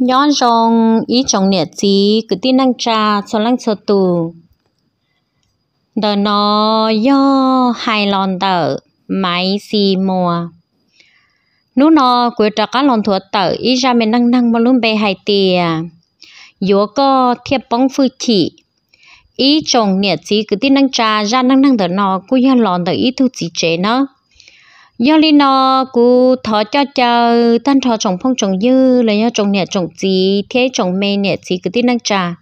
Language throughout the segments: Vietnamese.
nhón rong ý trong nhiệt gì cứ tin năng trà cho lăng cho tù đờ nó yo hai lon tờ máy xì mùa nú nó cuối trà cá lon thuở tờ ý ra mình năng năng mà luôn bề hai tìa yếu có thiệp bóng phư chỉ ý chồng nhiệt gì cứ tin năng trà ra năng năng đờ nó cũng lon tờ ý thu chỉ chế nó do lý nó cú thọ cho cho tan thọ chong phong chong dư là do chong nè chong gì thế chong mê nè gì cứ tin năng trà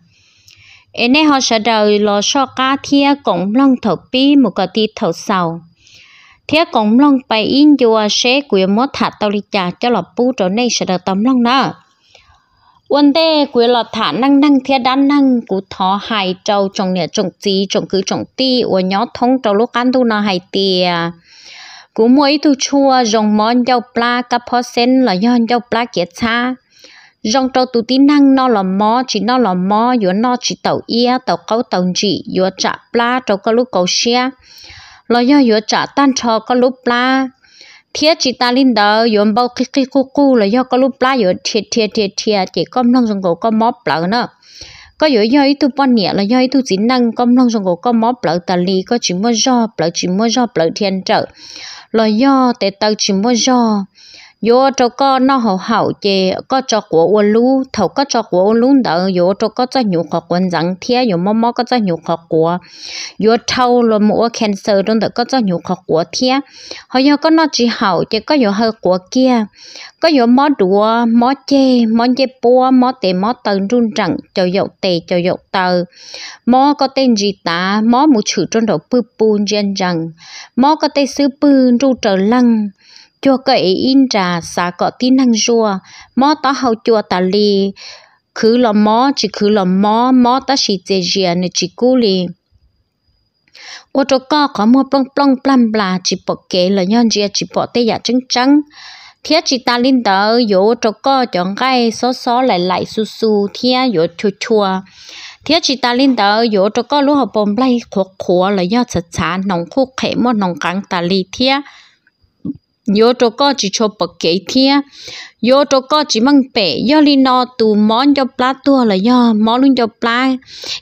em nay họ sẽ đời lo so cá thia cũng long thầu pi một cái tí thầu sầu thế cũng long bay in dùa sẽ quyển mót thả tao đi cha cho lọ pu trở nay sẽ đời tấm long na. quân tê quế lọt thả năng năng thiết đan năng cú thó hài trâu trồng nè trồng gì trồng cứ trồng ti của nhóm thông trâu lúc ăn tu nó hài tiề cú mỗi tu chua rong món dầu pla cà phô sen là yon dầu pla kiệt cha rong trâu tu tí năng nó là mò chỉ nó là mò yếu nó chỉ tàu ia tàu câu tàu chỉ yếu chả pla tàu có lúc cầu xe là yo yo chả tan cho có lúc pla thiết chỉ ta linh đó yo bao kí kí cu cu là yo có lúc pla yo thiệt thiệt thiệt thiệt chỉ có nông dùng cổ có mò pla nữa có yếu do ít tu bọn nhẹ là do ít tu chỉ năng công long trong cổ công mó bỡ tà lì có chỉ mua do bỡ chỉ mua do bỡ thiên trợ là do tệ tàu chỉ mua do yo cho có nó hậu hậu chế có cho của ôn lú thầu có cho của ôn lú đỡ yo cho có cho nhục học quân rằng thế yo mò mò có cho nhục học của yo thâu lo mua cancer trong đỡ có cho nhục học của thế họ yo có nó chỉ hậu chế có yo hơi của kia có yo mò đùa mò chế mò chế bùa mò tè mò tờ run rằng cho yo tè cho yo tờ mò có tên gì ta mò một chữ trong đó bự bùn dân rằng mò có tên sư bùn ru trở lăng chùa cậy in ra xa có tin năng rùa mò ta hậu chùa ta li cứ là mò chỉ cứ là mò mò ta chỉ dễ dìa nè chỉ cú li ô chỗ có có mua plong plong plam bla chỉ bỏ kế là nhon dìa chỉ bỏ tê giả trắng trắng thiết chỉ ta linh tờ yo chỗ có chọn gai xó xó lại lại su su thiết yo chua chua thiết chỉ ta linh tờ yo chỗ có lúc họ bom lay khổ khổ là nhon chả chả nòng khô khẽ mò nòng cắn ta li thiết nhớ cho con chỉ cho bậc kế thiên yo to có chỉ mang bể yo li no tu món cho plá tua là yo món luôn cho plá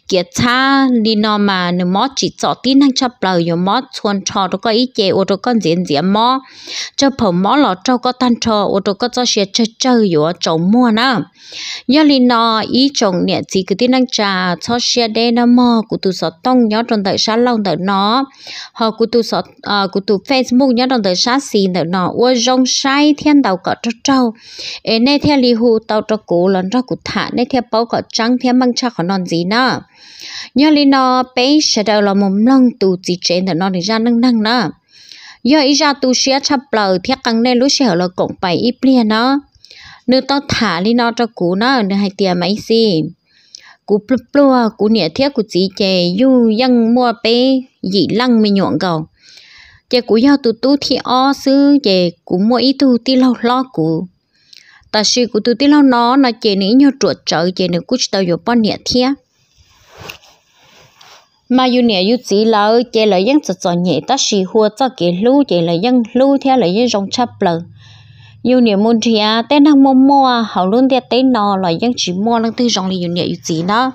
kia cha li no mà nếu món chỉ cho tin năng cho plá yo món chuan cho to có ý chế ô to con diễn diễn món cho phở món lọ cho có tan cho ô to có cho xe chơi chơi yo chồng mua na yo li no ý chồng nhẹ chỉ cái tin năng trà cho xe đê na mò của tu sọ tông yo trong đời sáng long đời nó họ của tu sọ ờ, của tu facebook nhớ trong đời sáng xin đời nó ô rong sai thiên đầu cọ trâu trâu ê nè theo li hu tàu cho cụ lần cho cụ thả nè theo bao có trắng theo măng cha khó non gì nữa nhớ li nó bé sẽ đầu là một lăng tù trên thì nó đi ra nâng nữa giờ ý ra tu sửa chập lờ theo căng nè lúc sẽ là cổng bảy ít lia nó nếu tao thả li nó cho cụ nó nếu hay tiền mấy gì cú plua plua cú nhẹ thiết cú chỉ chè du dân mua bé dị lăng mi nhọn cầu chè cú giao tụ tu thì o sư chè cú mua ít tu ti lâu lo cú ta sĩ của tụi tí lâu nó nó chế nữ nhau chuột trợ chế nữ cút tao vô bọn nhẹ thia mà yêu nè yêu chỉ là chế là dân sợ sợ nhẹ ta sĩ hùa cho cái lú chế là dân lú theo là dân rong chắp lờ yêu nè muốn thì à tên đang mua mua hậu luôn theo tên nó là dân chỉ mua đang tư rong là yêu nè yêu chỉ nó.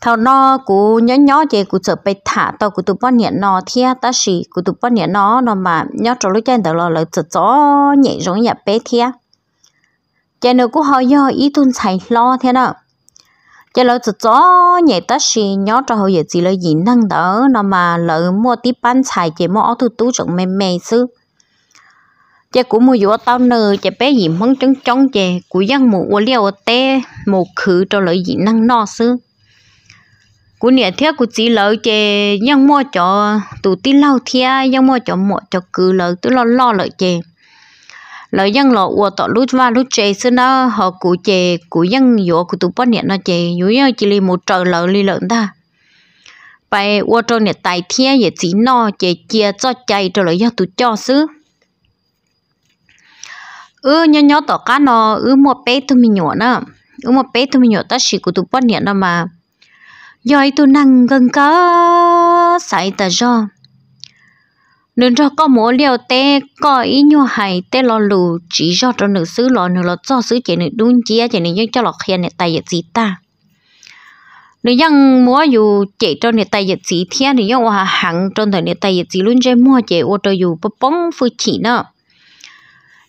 thầu nó cú nhỏ nhỏ chị cú sợ bị thả tao cú tụi bọn nhện nó thia ta xì cú tụi bọn nhện nó nó mà nhỏ trâu lúc chân tao lo lợi sợ gió nhẹ giống nhà bé thia cho nên cũng họ do ý tuân chạy lo thế đó cho lỡ tự gió nhẹ ta xì nhó cho họ giờ chỉ là gì năng đỡ nó mà lỡ mua tí bán chạy chỉ mua tu tú trọng mềm mềm xứ chị cũng mua vô tao nơ chị bé gì mong trống trống chị cũng dân mù ô liêu té mù khử cho lỡ gì năng no xứ cũng nhẹ thiết cũng chỉ lỡ chị dân mua cho tụ tí lâu thia dân mua cho mua cho cứ lỡ tứ lo lo lỡ chị lời dân lọ ua tọ lút va lút chè xưa nó họ cụ chè cụ dân dỗ cụ tụ bón nó chè dỗ nhau chỉ li một trời lợ li lợn ta bài ua trâu này tài thiên vậy chỉ no chè chia cho chạy cho lời dân tụ cho xứ ư nhỏ nhỏ tọ cá nó ư mua bé tụ mình nhỏ nó ư mua bé tụ mình nhỏ ta chỉ cụ tụ bón nó mà rồi tụ năng gần có sai ta do nên cho có mỗi liều té có ý nhu hay té lo lù chỉ cho cho nữ xứ lo nữ lo cho xứ chỉ nữ đúng chia chỉ nữ cho lọ khen này tài gì ta nữ dân mua dù chỉ cho nữ tài dịch gì thiên nữ dân hoa hẳn trong thời nữ tài dịch gì luôn chơi mua chỉ ô tô dù bắp bóng phu chỉ nữa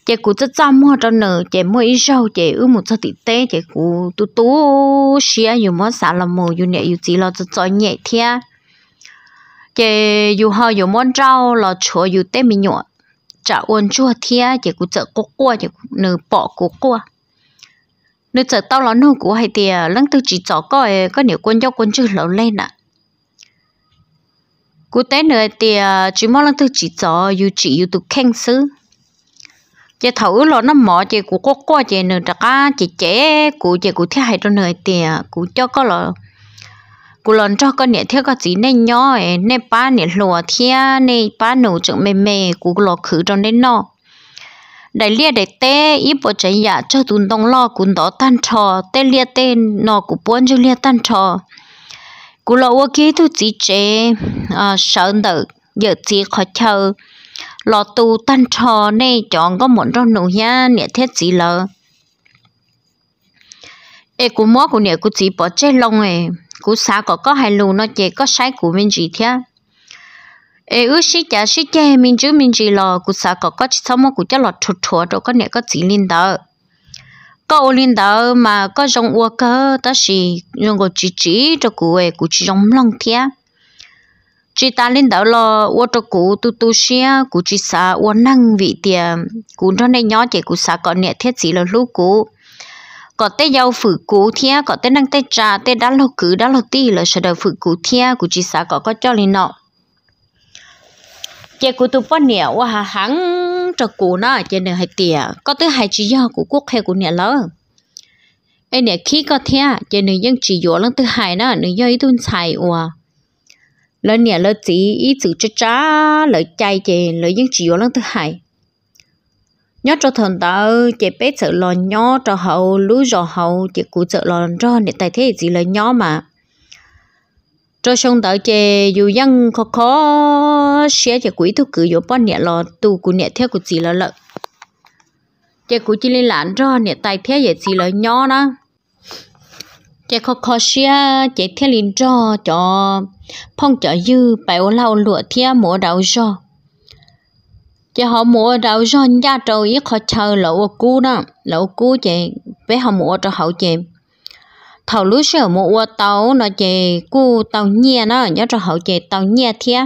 chỉ cụ rất ra mua cho nữ chỉ mua ít sau chỉ ư một số thịt tê chị cụ tu tu xia dù mua xả là mù dù nhẹ dù chỉ lo cho cho nhẹ thiên chị dù họ dù muốn rau là chúa dù tết mình nhọ trả uôn chua thia chị cũng chợ cố cua chị cũng nửa bỏ cố cua nửa chợ tao là nô của hay thì à, lăng tư chỉ chó coi à, có nhiều quân cho quân chữ lâu lên ạ cú tết nữa thì à, chỉ mong lăng tư chỉ chó dù chỉ dù tục khen xứ chị thử lo nó mỏ chị cũng cố cua chị nửa đặc á chị chế của chị cũng thế hay trong nửa thì cụ cho có là cô lần cho con nhẹ theo cái gì nên nhỏ ấy nên ba nhẹ lùa thia nên ba nấu chừng mềm mềm cô lọ khử cho nên nọ đại liệt đại tê ít bộ chạy dạ cho tụi đông lo cũng đó tan trò tê liệt tê nọ cũng buồn cho liệt tan trò cô lọ ô kia tu chỉ chế à, sợ đỡ giờ chỉ khó chờ lọ tu tan trò nên chọn có muốn cho nụ nha nhẹ thiết gì lờ ê cô mó cô nhẹ cô chỉ bỏ chết lông ấy cú xã có có hai lù nó chè có sai của mình gì thế ê ước sĩ cha sĩ cha mình chứ mình gì lò cú xã có có chỉ sao mà cú cha lọt chuột chuột rồi có nè có chỉ linh đó có ô linh đó mà có rong ua cơ đó là rong có chỉ chỉ cho cú ấy cú chỉ rong long thế chỉ ta linh đó lò ô cho cú tu tu xe cú chỉ xã ô năng vị tiền cú nó này nhỏ chè cú xã có nè thiết gì là lúc cú có tế giàu phử cú thia có tế năng tế trà tế đá lô cứ đá lô ti là sợ đầu phử cú thia của chị xã có có cho lên nọ chị cụ tụ bắt nè wa hà hắn trò cụ nó chị nè hay tỉa có tới hai chị do của quốc hay của nè lớn. em nè khi có thia chị nè dân chỉ do lần thứ hai nó nè do ý tuân xài wa lần nè lỡ chỉ ý chữ cha lời chạy chị lỡ dân chỉ do lần thứ hai nhớ cho thần ta chế bé sợ lo nhớ cho hậu lú rò hậu chế cú sợ lo cho để tài thế gì là nhớ mà cho xong tớ chế dù dân khó khó xé chế quý thu cử vô bao nhẹ lo tu cú nhẹ theo cụ gì là lợ chế cụ chỉ lên lãn cho nhẹ tài thế gì gì là nhớ đó chế khó khó xé chế theo lên cho cho phong cho dư bài ô lụa theo mùa đầu cho chị họ mua đậu giòn gia trâu ít họ chờ lẩu cú đó lẩu cú chị bé họ mua cho hậu chị thầu lúc sửa mua tàu nó chị cú tàu nhẹ nó nhớ cho hậu chị tàu nhia thia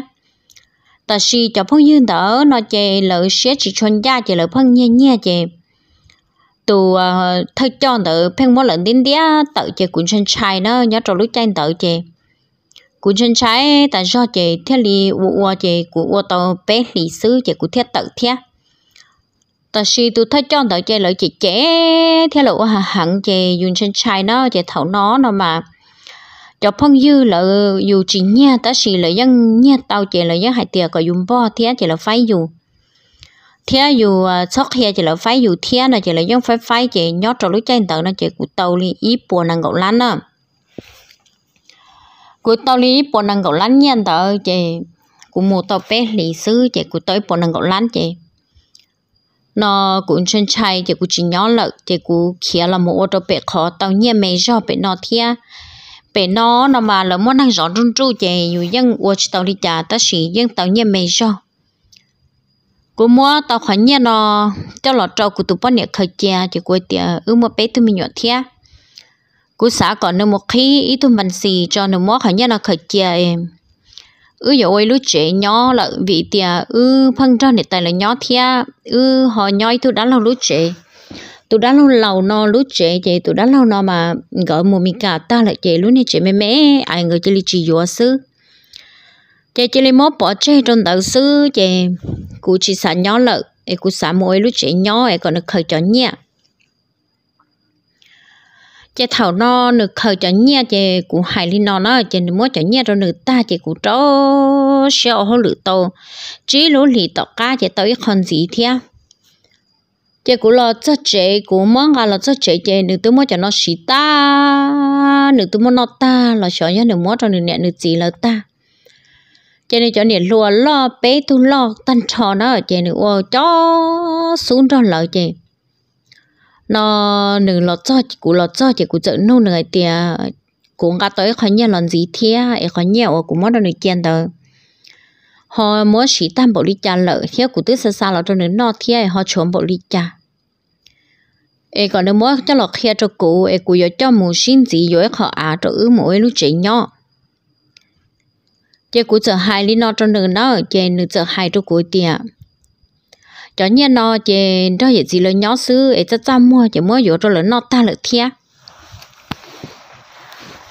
ta si cho phong dương đỡ nó chị lỡ sẽ chỉ chôn gia chị lỡ phong nhẹ nhẹ chị tù ờ, thời cho đỡ phong mua lợn đến đĩa tự chị cũng chân chai nó nhớ cho lúc chai tự chị cú chân trái ta do chị thiết li u u chị cú u tàu bé lý sư chị cú thiết tự thiết ta xì tu thấy cho tàu chị lợi chị trẻ thiết lộ hẳn chị dùng chân trái nó chị thảo nó nó mà cho phong dư là dù chỉ nha ta xì là dân nha tàu chỉ là dân hải tiệc có dùng bò thiết chỉ là phái dù thiết dù à, sót here chỉ là phái dù thiết là chỉ là dân phái phái chỉ nhót trò lối chân tàu nó chỉ cú tàu li ít bùa năng gạo lăn á cuối tao lý bộ năng gạo lăn nhân tao chị của mùa tao bé lý sư chị của tới bộ năng gạo lăn chị nó cũng chân chay chị của chỉ nhỏ lợt chị của kia là một ô tô bé khó tao nhiên mấy do bé nó thia bé nó nó mà là món năng gió run tru chị dù dân ô chị tao đi trả ta sĩ dân tao nhiên mấy do của mua tao khỏi nhiên nó cho lọt trâu của tụi bọn nhẹ khởi chè chị của tiệt ư mà bé tụi mình nhỏ thia cú xã còn nông một khí ý tôi mình xì cho nông mốt hẳn nhất là khởi chia em ư ừ, dụ ơi lúc trẻ nhỏ là vị tia ư ừ, phân cho này tại là nhỏ thia ư ừ, họ nhói tôi đã lâu lúc trẻ tôi đã lâu lâu no lúc trẻ chị tôi đã lâu no mà gọi một mình cả ta lại chị lúc này chị mẹ mẹ ai người chị li chị dùa sư chị chị li mốt bỏ chơi trong tàu sư chị cụ chị xã nhỏ lợ cụ xã mỗi lúc trẻ nhỏ ấy còn được khởi cho nhẹ chị thảo nó nực khờ cho nhia chị cũng hài linh nó nó chị mua cho nhia rồi nực ta chị cũng tró xeo hô lửa tàu chỉ lúa lì tọt cá chị tới còn gì thế chị cũng lo cho chị cũng mong gà lo cho chị chị nửa tôi mua cho nó xí ta nửa tôi mua nó ta lo cho nhia nửa mua cho nửa nè nửa gì là ta cho nên cho nên lùa lo bé tu lo tan trò nó ở trên nữa cho xuống đó lợi chị nó nửa lọt cho chỉ cụ lọt cho chỉ cụ chợ nô nửa tiền cụ cả tới khó nhẹ lòn gì thế ấy khó nhẹ ở cụ mất đâu nửa tiền đâu họ muốn chỉ tam bộ lý cha lợi thế cụ tức xa xa lọt cho nửa nọ thế họ chuẩn bộ lý cha ấy còn nếu muốn cho lọt kia cho cụ ấy cụ giờ cho mù xin gì rồi họ à cho ứ mỗi lúc chỉ nhỏ chỉ cụ chợ hai lý nọ cho nửa nọ chỉ nửa chợ hai cho cụ tiền cho nhiên nó chè đó hiện gì là nhỏ xứ ấy cho cho mua chỉ mua vô cho lớn nó ta lợi thia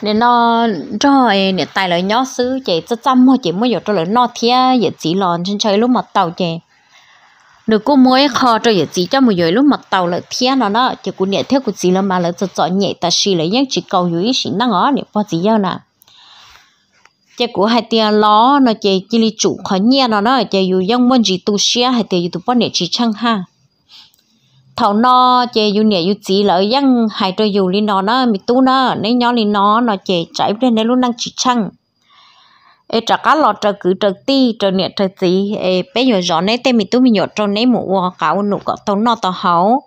nên nó rồi nè tài là nhỏ xứ chè cho cho mua chỉ mua vô cho lớn nó thia hiện gì là trên trời lúc mà tàu chè được cô mới kho cho hiện gì cho một giờ lúc mà tàu lợi thia nó nó chỉ cô nè theo cô gì là mà là cho chọn nhẹ ta xì lấy những chỉ cầu dưới xì năng ó nè bao gì nhau nào chế của hai tia ló nó chế chỉ li chủ khó nhia nó nó chế dù dông môn gì tu xia hai tia dù tu nè chỉ chăng ha thảo nó chế dù nè dù chỉ lỡ dăng hai đôi dù li nó nó mi tu nó nên nhỏ li nó nó chế chạy lên nên luôn năng chỉ chăng ê trả cá lọ trả cứ trả ti trả nè trả gì ê bây giờ rõ nấy tên mi tu mi nhọt trong nấy mũ cào nụ cọ tông nó tao hấu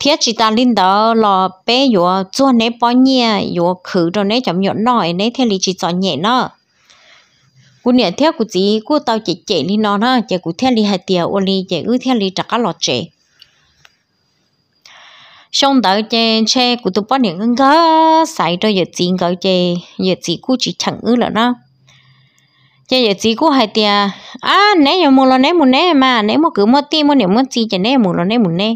thiết chỉ ta linh đó là bé yo cho nè bao nhiêu yo khử cho nè chậm yo nói nè thế lý chỉ cho nhẹ nó cú nè thiết cú chỉ cú tao chỉ chạy lý nó ha chạy cú thiết lý hai tiều ô lý chạy ư thiết lý chả cá lọt chạy xong đó chỉ xe cú tụ bao nhiêu ngưng ngơ sai cho giờ chỉ ngơ chạy giờ chỉ cú chỉ chẳng ư là nó chạy giờ chỉ cú hai tiều à nè yo mua lo nè mua nè mà nè mua cứ mua ti mua nè mua chỉ chạy nè mua lo nè mua nè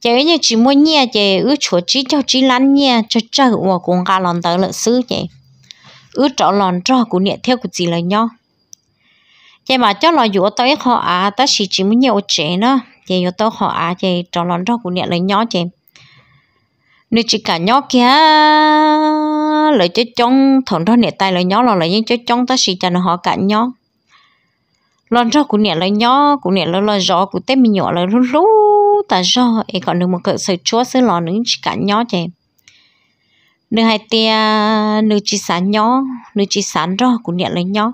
chỉ như chỉ muốn nhẹ chỉ ước chỗ chỉ cho chỉ lăn nhẹ cho chờ của cũng cả lòn tới lợi sư chỉ ước chỗ lòn trọ của nhẹ theo của gì là nhau chỉ mà cho lo dụ tới họ à ta chỉ chỉ muốn nhiều trẻ nữa, chỉ dụ tới họ à chỉ trọ lòn trọ của nhẹ là nhau chỉ nếu chỉ cả nhau kia lợi cho trong thằng đó nhẹ tay lợi nhau là lợi những cho trong ta chỉ cho nó họ cả nhau lòn trọ của nhẹ là nhau của nhẹ là lo rõ của tết mình nhỏ là lúc lúc ta do ấy còn được một cỡ sợi chúa sữa lò nữa chỉ cả nhỏ vậy nữ hai tia nữ chỉ sán nhỏ nữ chỉ sán rõ cũng nhẹ lấy nhỏ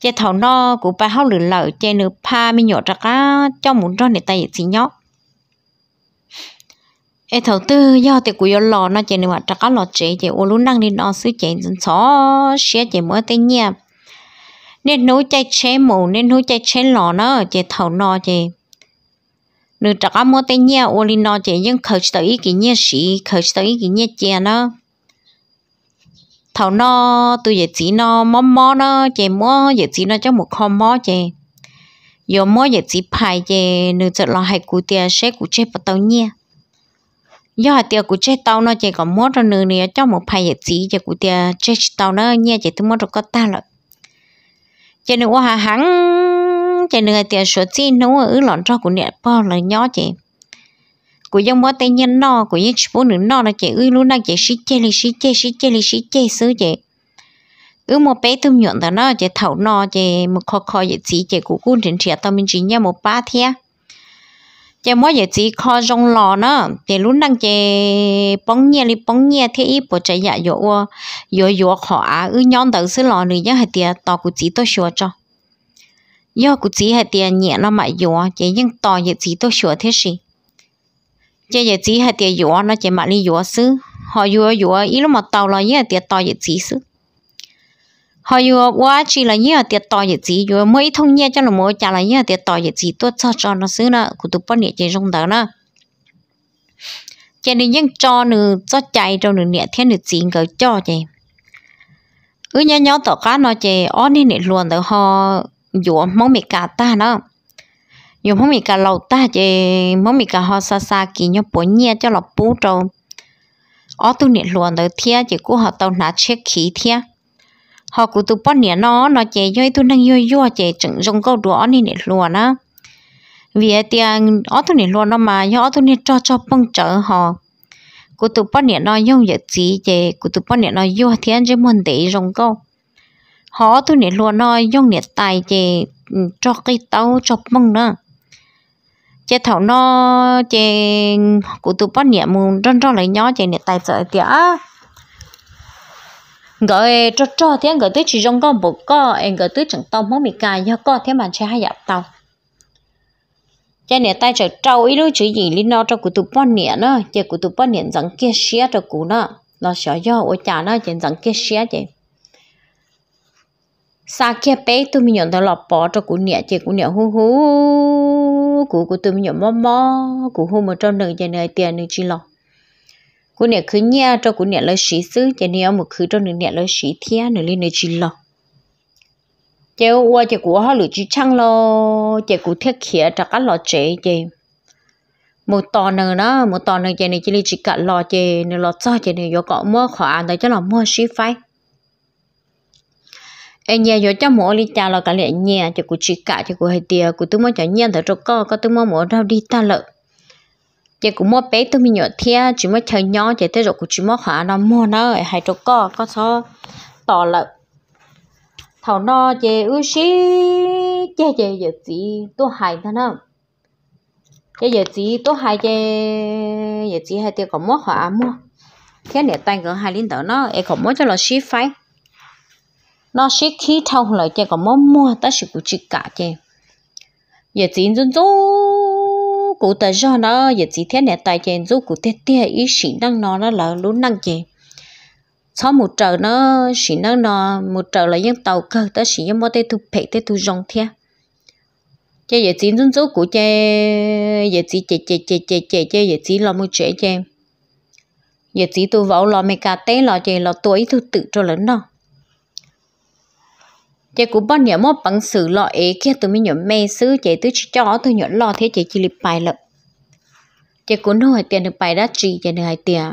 chè thảo no của ba hao lửa lở chè nữ pa mi nhỏ ra cá cho muốn rõ để tay gì nhỏ ê thảo tư do thì của lò nó chè nữ mà ra cá lò chế chè ô luôn năng đi nó sứ chè dân xó xé chè mới tay nhia nên nấu chay chế mù nên nấu chay chế lò nó chè thảo no chế nữ trả cá mua tên nhia ô linh nó chỉ nhưng khởi tới ý kiến nhia sĩ khởi tới ý kiến nhia chè nó thầu nó tôi giờ chỉ nó mó mó nó chè mó giờ chỉ nó cho một kho mó chè giờ mó giờ chỉ phải chè nữ chợ lo hay cụ tiền sẽ cụ chết bắt tàu nhia do hạt tiền cụ chết tàu nó chè còn mó cho nữ này cho một phải giờ chỉ chè cụ tiền chết tàu nó nhia chè tôi mó được có ta lợi chè nữ hoa hắn chạy được tiền số chi nấu ở lọn cho của nè bao là nhỏ chị của dòng bó tây nhân no của những phụ nữ no là chị ư luôn đang chị xí chê li xí chê xí chê li xí chê xứ chị ư một bé thum nhuận đó nó chị thảo no chị một kho kho chị chỉ chị của cuốn trên trẻ tao mình chỉ nhau một ba thia chị mỗi giờ chị kho rong lò nó chị luôn đang chị bóng nhẹ li bóng nhẹ thế ít bộ chạy dạ dỗ dỗ dỗ khó ư nhon đầu xứ lò nữa nhá hay tiệt tao của chị tôi sửa cho do cụ chỉ hệ tiền nhẹ nó mà dùa chỉ nhưng to giờ chỉ tôi sửa thế gì chỉ giờ chỉ hệ tiền dùa nó chỉ mà đi dùa xứ họ dùa dùa ý lúc mà tàu là như tiền to giờ chỉ xứ họ dùa quá chỉ là như tiền to giờ chỉ dùa mấy thông nhẹ cho là mỗi trả là như tiền to giờ chỉ tôi cho cho nó xứ nữa cụ tụi bọn nhẹ chỉ rong đó nữa chỉ nên nhưng cho nữa cho chạy trong nữa nhẹ thế nữa chỉ cái cho chị ư nhau nhau tỏ cá nó chỉ ó nên để luôn được, ho dù mong mì cả ta đó dù mong mì cả lâu ta chị mong mì cả ho xa xa kì nhau bố nhia cho lọc bú trâu ở tu niệm luôn đời thia chỉ cũng họ tàu nát chiếc khí thia họ cũng tu bón niệm nó nó chị doi tu năng doi doi chị chừng dùng câu đùa ni niệm luồn á vì tiền ở tu niệm luôn nó mà do ở tu niệm cho cho bông trợ họ cũng tu bón niệm nó dùng giờ gì chị cũng tu bón niệm nó doi thia chứ muốn để dùng câu họ tôi nè luôn nói dùng nè tài chè ừ, cho cái tàu cho mông nữa chè thảo nó chè của tôi bắt nhẹ mù răn răn lại nhỏ chè nè tài sợ tía gọi cho cho thế gọi tôi chỉ trong con bộ co em gọi tôi chẳng tông món bị cài do co thế mà chè hai dập tàu chè nè tay trở trâu ý đôi chữ gì lý nó cho của tôi bắt nhẹ nữa chè của tôi bắt nhẹ dẫn kia xía cho cũ nó nó sợ do ôi chả nó chè dẫn kia xía chè sa kia bé tôi mình nhận đó lọp bỏ cho cụ nhẹ chị cụ nhẹ hú hú cụ cụ tôi mình nhận mò mò cụ hú mà trong đường chị này tiền đường chị lọ cụ nhẹ cứ nhẹ cho cụ nhẹ lấy sĩ xứ chị này một cứ trong đường nhẹ lấy sĩ thiên nữa lên đường chị lọ chị qua chị cụ họ lựa chị chăng lo chị cụ thiết khía cho các lọ chị chị một tò nữa nó một tò nữa chị này chị lấy chị cả lọ chị nữa lọ cho chị này vô cọ mua khó ăn tới cho lọ mua sĩ phái anh nhà rồi cho mỗi đi cha là cả lẽ nhà cho cụ chỉ cả cho cụ hai tiề cụ tôi muốn cho nhà tới cho co có tôi muốn mỗi đâu đi ta lợ giờ cụ mua bé tôi mình nhớ thea chỉ mua chơi nhỏ chỉ tới rồi cụ chỉ mua khá nó mua nó hai cho co có số tỏ lợ thầu nó chè ư xí chè chè giờ chỉ tôi hại thằng nó chè giờ chỉ tôi hại chè giờ chỉ hai tiề có mua khá mua thế này tay còn hai linh tử nó em không mua cho nó xí phái nó sẽ khi thâu lại cho có mua mua ta sẽ cũng chỉ cả chơi giờ chỉ dân dỗ cụ ta cho nó giờ chỉ thế này tại chơi dỗ cụ thế thế ý sĩ đang nó nó là luôn năng chơi sau một trời nó sĩ năng nó một trời là những tàu cơ ta sĩ những mua tê thu phe tê thu rong thế chơi giờ chỉ dân dỗ cụ chơi giờ chỉ chơi chơi chơi chơi chơi chơi giờ chỉ là một chuyện chơi giờ chỉ tôi vào lò mẹ cà tê lò chơi lò tuổi thứ tự cho lớn nào chị cũng bao nhiêu mốt bằng sự lo ấy kia tụi mình nhớ mê xứ chị tứ cho tôi nhộn lo thế chị chỉ lịp bài lợ chị cũng nói tiền được bài đã trị chị được hai tiền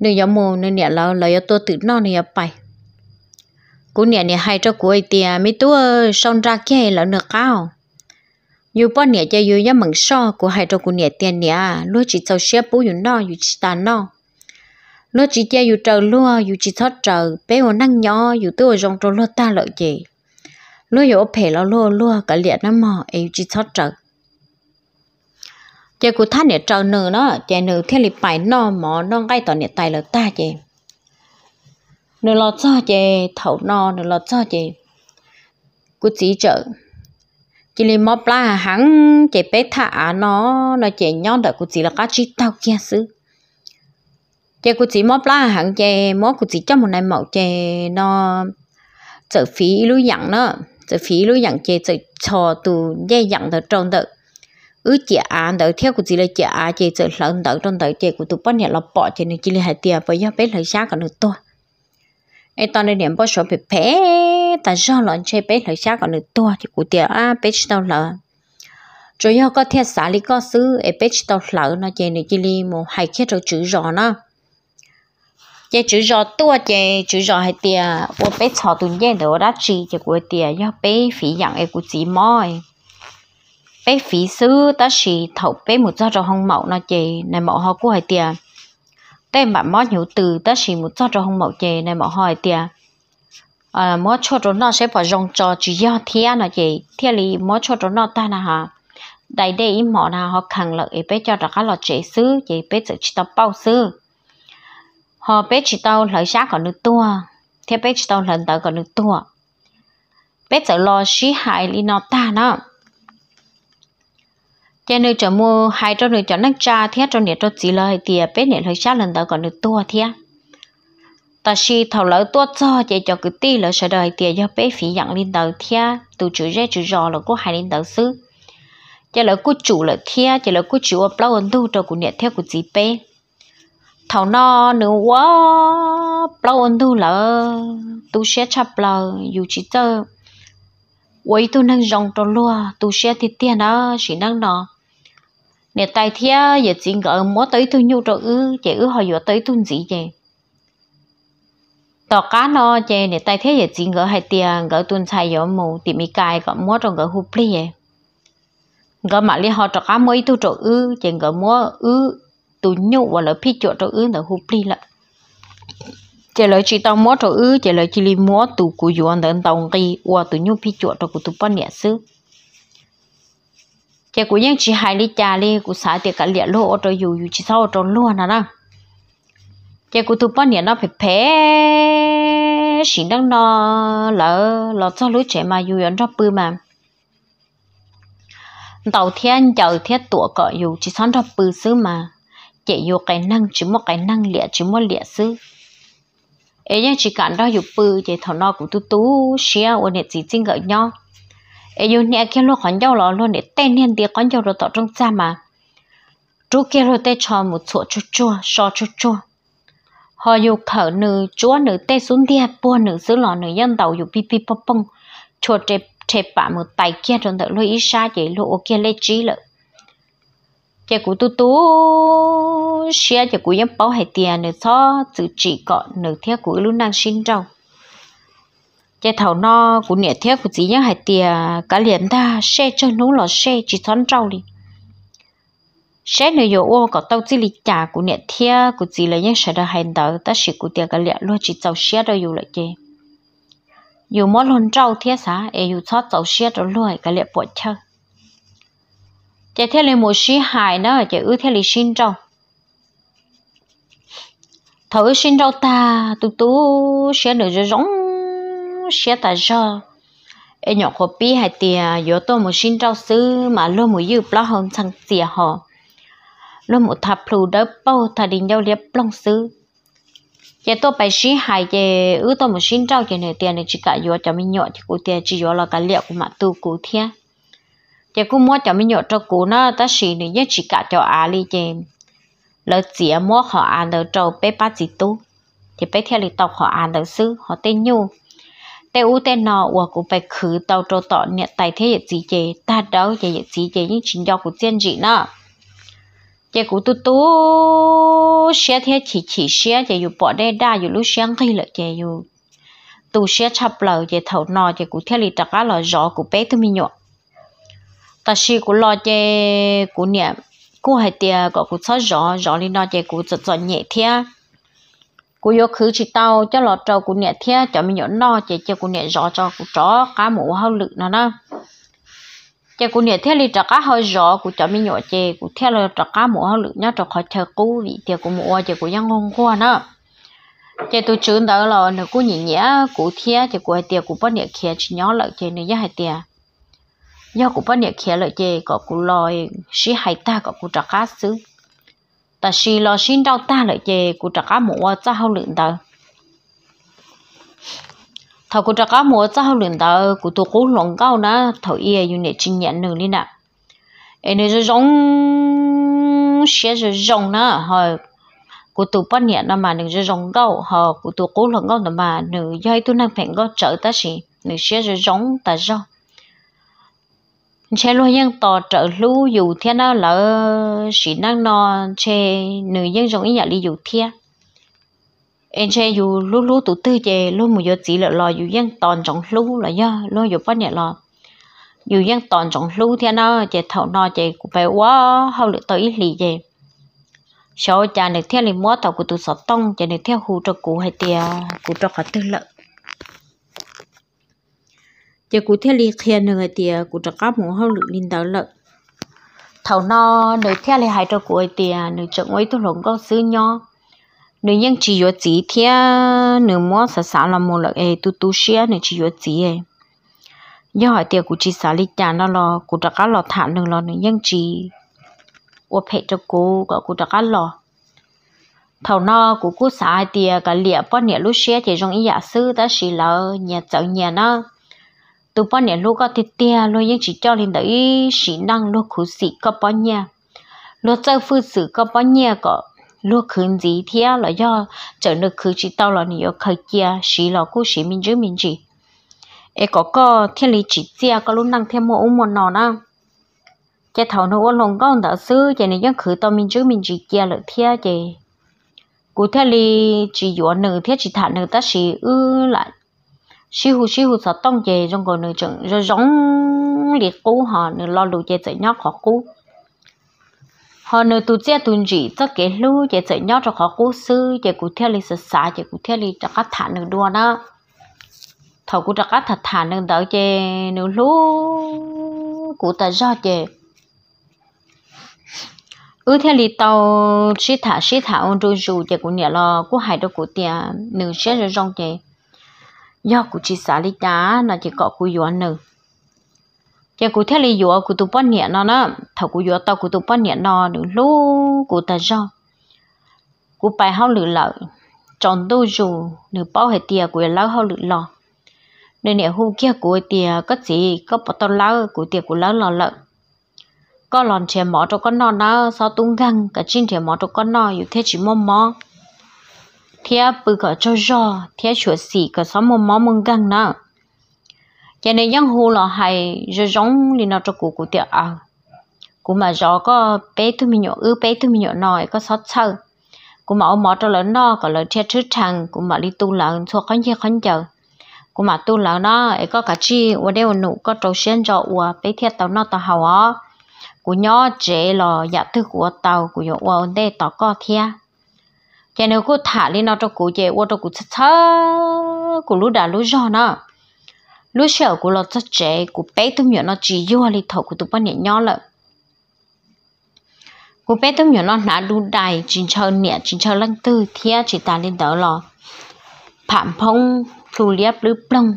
nếu nhóm mù nên nhà lo lo yo tôi tự nó này bài cú nhà này hay cho cuối tiền mấy tú xong ra kia là nửa cao dù bao nhà cho dù nhá mừng so của hai cho cô nhà tiền nhà luôn chỉ cháu xếp bố dù nó dù chỉ tàn nó nó chỉ chơi dù trời lúa dù chỉ thoát trời bé hồ năng nhỏ dù tôi rong trong lúa ta lợi gì lúa dù phải lo lúa lúa cả liệt nó mò ấy chỉ thoát trời chơi của thắt này trời nửa nó chơi nửa theo lịch bài nó mò nó ngay tỏ này tài lợi ta gì, nửa lo cho gì, thầu nó, nửa lo cho gì, của chỉ chợ chỉ lấy mò pla hắn chơi bé thả nó nó chơi nhon đợi của chỉ là cá chi tao kia xứ chị cũng chỉ mót lá hàng chị mót cũng chỉ trong một này mẫu chị nó trợ phí lưu dặn nó trợ phí lưu dặn chị trợ trò tù dễ dặn tới trong tới ứ chị à tới theo của chị là chị à chị trợ lợn tới trong tới chị của tụ bắt nhẹ là bỏ chị này chỉ là hai tiền với do biết lấy xa còn được to ai tao nên điểm bao số bị pé ta do lợn chơi biết lấy xa còn được to thì của tiền à biết đâu là, rồi do có theo xã lý có xứ ai biết đâu lợn nó chơi này chỉ li một hai cái rồi chữ rõ nó chị chữ giò tua chị chữ giò hay tiề ô bé chó tụi nhiên đó đã chị chị của tiề do bé phí dạng em của chỉ mỏi bé phí sư ta chỉ thấu bé một cho cho hông mẫu nó chị này mẫu họ của hay tiề tên bạn mót hiểu từ à, ta chỉ một cho cho hông mẫu chị này mẫu hỏi tiề à mót cho cho nó sẽ phải dùng cho chỉ do thiên nó chị thiên lý mót cho cho nó ta là hả đại đây mỏ nào họ khẳng lợi e bé cho ra các lọ chế sư chị bé sẽ chỉ tập bao sư họ bé chỉ tao lấy sát còn được tua theo bé chỉ tao lần tới còn được tua bé sợ lo xí hại li nó ta nó cho nên trở mua hai trong nơi cho nâng cha thế trong nhà cho chỉ lời thì bé nhận lấy sát lần tới còn được tua thế ta chỉ thầu lỡ tua cho chỉ cho cứ ti lỡ sợ đời thì do bé phí dặn lên tới thế từ chữ ra chữ rò là có hai lên tới xứ cho lỡ cô chủ lỡ thế cho lỡ cô chủ ở lâu hơn tu cho cô nhận theo của chị bé thảo no nữa quá bao ôn tu lỡ tu sẽ chấp lờ dù chỉ tơ quấy tu năng rong tròn lúa tu sẽ thì tiền đó chỉ năng nọ nè tay thia giờ chỉ gỡ múa tới tu nhu cho ư chỉ ư họ vừa tới tu gì vậy tọt cá nọ chè nè tay thế giờ chỉ gỡ hai tiền gỡ tuần xài gió mù thì mi cài còn múa trong gỡ hụp ly vậy ngỡ mà li họ trọt cá mới tu cho ư chè gỡ múa ư tụ nhu và lỡ phi chỗ cho ư là hụp đi lại chỉ lỡ chỉ tao mua cho ư chỉ lỡ chỉ li mua tụ cú yuan đến tàu kỳ và tụ nhu phi chỗ cho của tụ bao nhiêu xứ chỉ cú những chỉ hai li cha li cú xả tiệt cả liệt lô trâu dù dù chỉ sau trâu luôn nè năng, chỉ cú tụ bao nhiêu nó phải phê, xin đăng nó lỡ lỡ cho lối trẻ mà dù yuan ra bự mà đầu thiên chợ thiết tụa cọ dù chỉ sáng trong bự xứ mà chạy vô cái năng chỉ một cái năng lẹ chỉ một lẹ sư ấy nhưng chỉ cần đó dù bự chạy thằng nó cũng tu tu xia ôn hết chỉ chính gợi nhau ấy dù nè kia luôn con nhau lọ luôn để tên nè tiệt con nhau rồi tỏ trong cha mà chú kia rồi tay cho một chỗ chua chua so chua chua họ dù khở nữ chúa nữ tay xuống địa bua nữ giữ lò nữ dân tàu dù pi pi pong pong chua chép chép một tay kia rồi đợi lôi ít xa chạy lôi ok lấy trí lợi chè cú tu tu xia chè cú yếm bao hai tiền nữa cho tự chỉ cọ nửa theo cú lúc năng sinh trong chè thầu no cú nửa theo cú chỉ nhá hai tiền cả liền ta xe cho nú là xe chỉ thon trâu đi xe nửa yo ô có tàu chỉ lịch chả cú nửa theo cú chỉ là nhá xe được hai đầu ta chỉ cú tiền cả liền luôn chỉ tàu xe đâu yêu lại chè yêu mỗi lần trâu theo xá e yêu thoát tàu xe đó luôn cả liền bỏ chơi chạy theo lên một sĩ hài nó chạy ư theo lì sinh trâu thở sinh trâu ta tu tu sẽ được rồi rong sẽ ta cho em nhỏ khó bi hay tiền yếu tôi một sinh trâu sư mà luôn một dư lo hơn thằng tiền họ luôn một tháp lù đỡ bao thà đình nhau liệp long sư giờ tôi bài sĩ hài giờ ứ tôi một sinh trâu giờ này tiền này chỉ cả yếu cho mình nhỏ chỉ cụ tiền chỉ yếu là cái liệu của mặt tu cụ thiên chị cũng mua cho mình nhọ cho cú nó ta xì nữa nhé chỉ cả cho à li chị lỡ chị mua họ ăn được cho bé ba chị tu thì bé theo lịch tộc họ ăn được sư họ tên nhu tên u tên nọ của cũng phải khử tàu trâu tọ nhận tại thế gì chị ta đâu chị gì chị chị những chính do của tiên chị nó chị cũng tu tu xe thế chỉ chỉ xe chị dù bỏ đây đa dù lúc sáng khi lợi chị dù tu xe chập lờ chị thầu nọ chị cũng theo lịch tộc á là rõ của bé tôi mình nhọ ta chỉ cũng lo chơi cũng nhẹ cũng hay tiền có cũng sót gió gió lên lo chơi cũng rất rất nhẹ thế cũng vô khứ chỉ tao cho lo trâu cũng nhẹ thế cho mình nhọn lo chơi cho cũng nhẹ gió cho cũng rõ cá mũ hao lực nó đó chơi cũng nhẹ thế đi trả cá hơi gió cũng cho mình nhọn chơi cũng thế là trả cá mũ hao lực nhá cho khỏi chơi cú vì tiền cũng mua chơi ngon quá nữa chị tôi chứng đó là nó cũng nhìn nhẽ cụ thiệt thì cụ hay tiệt cụ bắt nhẹ kia chỉ nhớ lại chị nữa hay tiệt do cụ bắt nhẹ khía lợi chê có cụ lòi xí hay ta có cụ trả cá xứ ta xí lo xin đau ta lợi chê cụ trả cá mùa ở hậu lượng tờ thầu cụ trả cá mùa ở hậu lượng tờ cụ tu cú lòng cao ná thầu yê yu nè chinh nhận nương đi nè ê nè rồi rong xé rồi rong ná hồi cụ tu bắt nhẹ nà mà nương rồi rong cao hồi cụ tu cú lòng cao nà mà nương dây tu năng phèn cao trở ta xí nương xé rồi rong ta rong chế luôn dân tỏ trợ lưu dù thiên đó là chỉ năng nó chế nữ dân trong ý nhà đi dù thiên em chế dù lũ lũ tụ tư chế lũ mù dù chỉ là lo dù dân toàn trong lưu là do lũ dù bắt nhẹ lo dù dân toàn trong lưu thiên đó chế thầu nó chế cũng phải quá hậu lực tới lì chế sau cha được thiên lì mua thầu của tụ sọt tông chế được theo hù cho cụ hay tiền cụ cho cả tư lợi giờ cụ theo lý khen nữa thì cụ cho các mũ hậu lực linh đạo lợi thầu nó nơi theo lý hai cho cụ thì nơi cho ngồi tôi lồng có xứ nhau nơi những chỉ có chỉ thiết nơi mua sợ sợ là một lợi ấy tu tu sửa nơi chỉ có chỉ ấy giờ hỏi tiền cụ chỉ sợ lý trả nó lo cụ cho các lo thản nơi lo nơi những chỉ ủa phải cho cụ có cụ cho các lo thầu nó cụ cụ sai thì cả liệp bao nhiêu lúc xe thì trong ý giả sư ta chỉ là nhà cháu nhà nó tụ bao nhiêu lúc có thịt tia lo những chỉ cho lên đấy chỉ năng lo khử sĩ có bao nhiêu lo chơi phu sử có bao nhiêu có lo khử gì thì là do trở nước khử chỉ tao là nhiều khởi kia chỉ là cú chỉ mình chứ mình chỉ e có có thiên lý chỉ chia có lúc năng thêm một ông một nọ na cái thầu nó ôn lòng con đã sư cho nên những khử tao mình chứ mình chỉ kia là thia chị cụ thể là chỉ dọn nữ thiết chỉ thả nữ ta chỉ ư lại sư hù sư hù sợ tông về trong cái nửa chừng rồi giống liệt cũ họ nửa lo lù về chạy nhóc họ cũ họ nửa tu chia tu chỉ tất cái lú về chạy nhóc cho họ cũ sư về cụ theo lịch sử xã về cụ theo lịch cho các thả nửa đua đó thầu cụ cho các thật thả nửa đỡ về nửa lú cụ ta do về ư theo lịch tàu sĩ thả sĩ thả ông rồi dù về cụ nhà lo cụ hải đâu cụ tiền nửa sẽ rồi trong về do cụ chỉ xả lý đá là chỉ có cụ yuan nữa chỉ cụ theo lý yuan cụ tụ bắn nhẹ nó nữa thầu cụ yuan tao cụ tụ bắn nhẹ nó nữa lú cụ ta cho, cụ bài hao lử lợi chọn đu dù nửa bao hệ tiề của lão hao lử lò nên nè hu kia của tiề có gì có bỏ tao lão của tiề của lão lò lợn có lòn chè mỏ cho con non nó sao tung găng cả chim chè mỏ cho con non như thế chỉ mong mong thế bự cả cho cho thế chuột xì cả sáu mươi máu mươi gang nữa, cho nên những hồ là hay rồi giống liền nào cho cụ cụ tiệt à cụ mà gió có bé thứ mình nhỏ ư bé thứ mình nhỏ nòi có sót sâu cụ mà ông mỏ cho lớn đó có lớn che trước thằng cụ mà đi tu lớn thuộc khánh chi khánh chờ cụ mà tu lớn đó ấy có cả chi và đeo nụ có trâu xuyên cho ua bé thiệt tàu nó tàu hào á cụ nhỏ chế là dạ thứ của tàu cụ nhỏ ua ổn tê tàu có thiệt cho nên cô thả lên nó cho cô chị ô cho cô chết chả cô lúc đã lúc gió nó lúc sợ cô lo chết trẻ cô bé tụi nhỏ nó chỉ vô đi thầu cô tụi bao nhiêu nhỏ lợ cô bé tụi nhỏ nó nã đu đài chỉ chờ nhẹ chỉ chờ lăng tư thia chỉ ta lên đỡ lo phạm phong tu liếp lư plong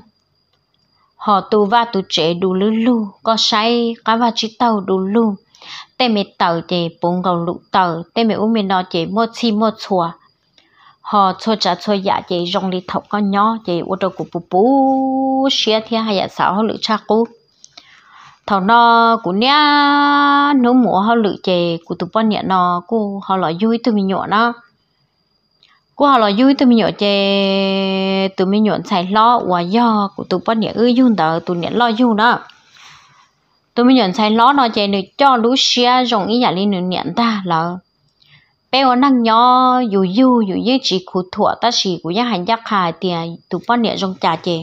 họ tu va tu chế đủ lư lu có say cá va chỉ tàu đủ lu tê mệt tàu chị bụng gầu lụ tàu tê mệt u mệt nó chị mua chi mua chùa họ cho cha cho dạ chị rong đi thọc con nhỏ chị ô tô của bố bố xe thì hay là dạ sao họ lựa cha cô thằng nó của nha nếu mùa họ lựa chị của tụi con nhẹ nó cô họ lại vui tụi mình nhỏ nó cô họ lại vui tụi mình nhỏ chị tụi mình nhỏ xài lo và do của tụi con nhẹ ư vui đó tụi nhẹ lo vui đó tụi mình nhỏ xài lo nó chị được cho lũ xe rong ý nhà dạ lên nữa nhẹ ta là bé ở năng nhỏ dù dù dù như chỉ khu thua ta chỉ của nhà hành giác hà thì tụi bọn nhẹ trong trà chê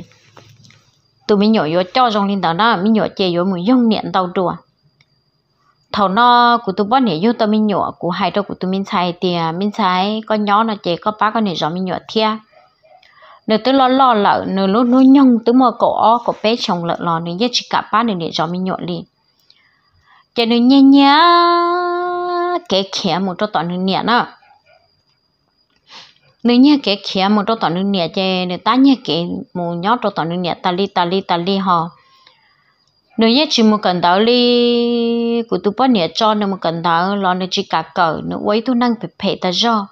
tụi mình nhỏ vô cho trong linh tàu đó mình nhỏ chê vô mùi dùng niệm tàu đùa thảo nó của tụi bọn nhẹ vô tụi mình nhỏ của hai đâu của tụi mình xài thì mình xài con nhỏ nó chê có bác con này rồi mình nhỏ thia nếu tôi lo lo lợ nửa lúc nó nhung tôi mua cổ o cổ bé chồng lợ lò nửa như chỉ cả bác nửa để rồi mình nhỏ liền chè nửa nhẹ nhẹ cái khía một trong toàn nè nó nếu như cái khía một chỗ tỏ toàn nè chơi nếu ta như cái một nhỏ trong toàn nè ta li ta li ta li họ nếu như chỉ một cần đào li của tụi bọn nè cho nếu một cần đào lo nếu chỉ cả cờ nếu quấy tụi năng bị phê ta do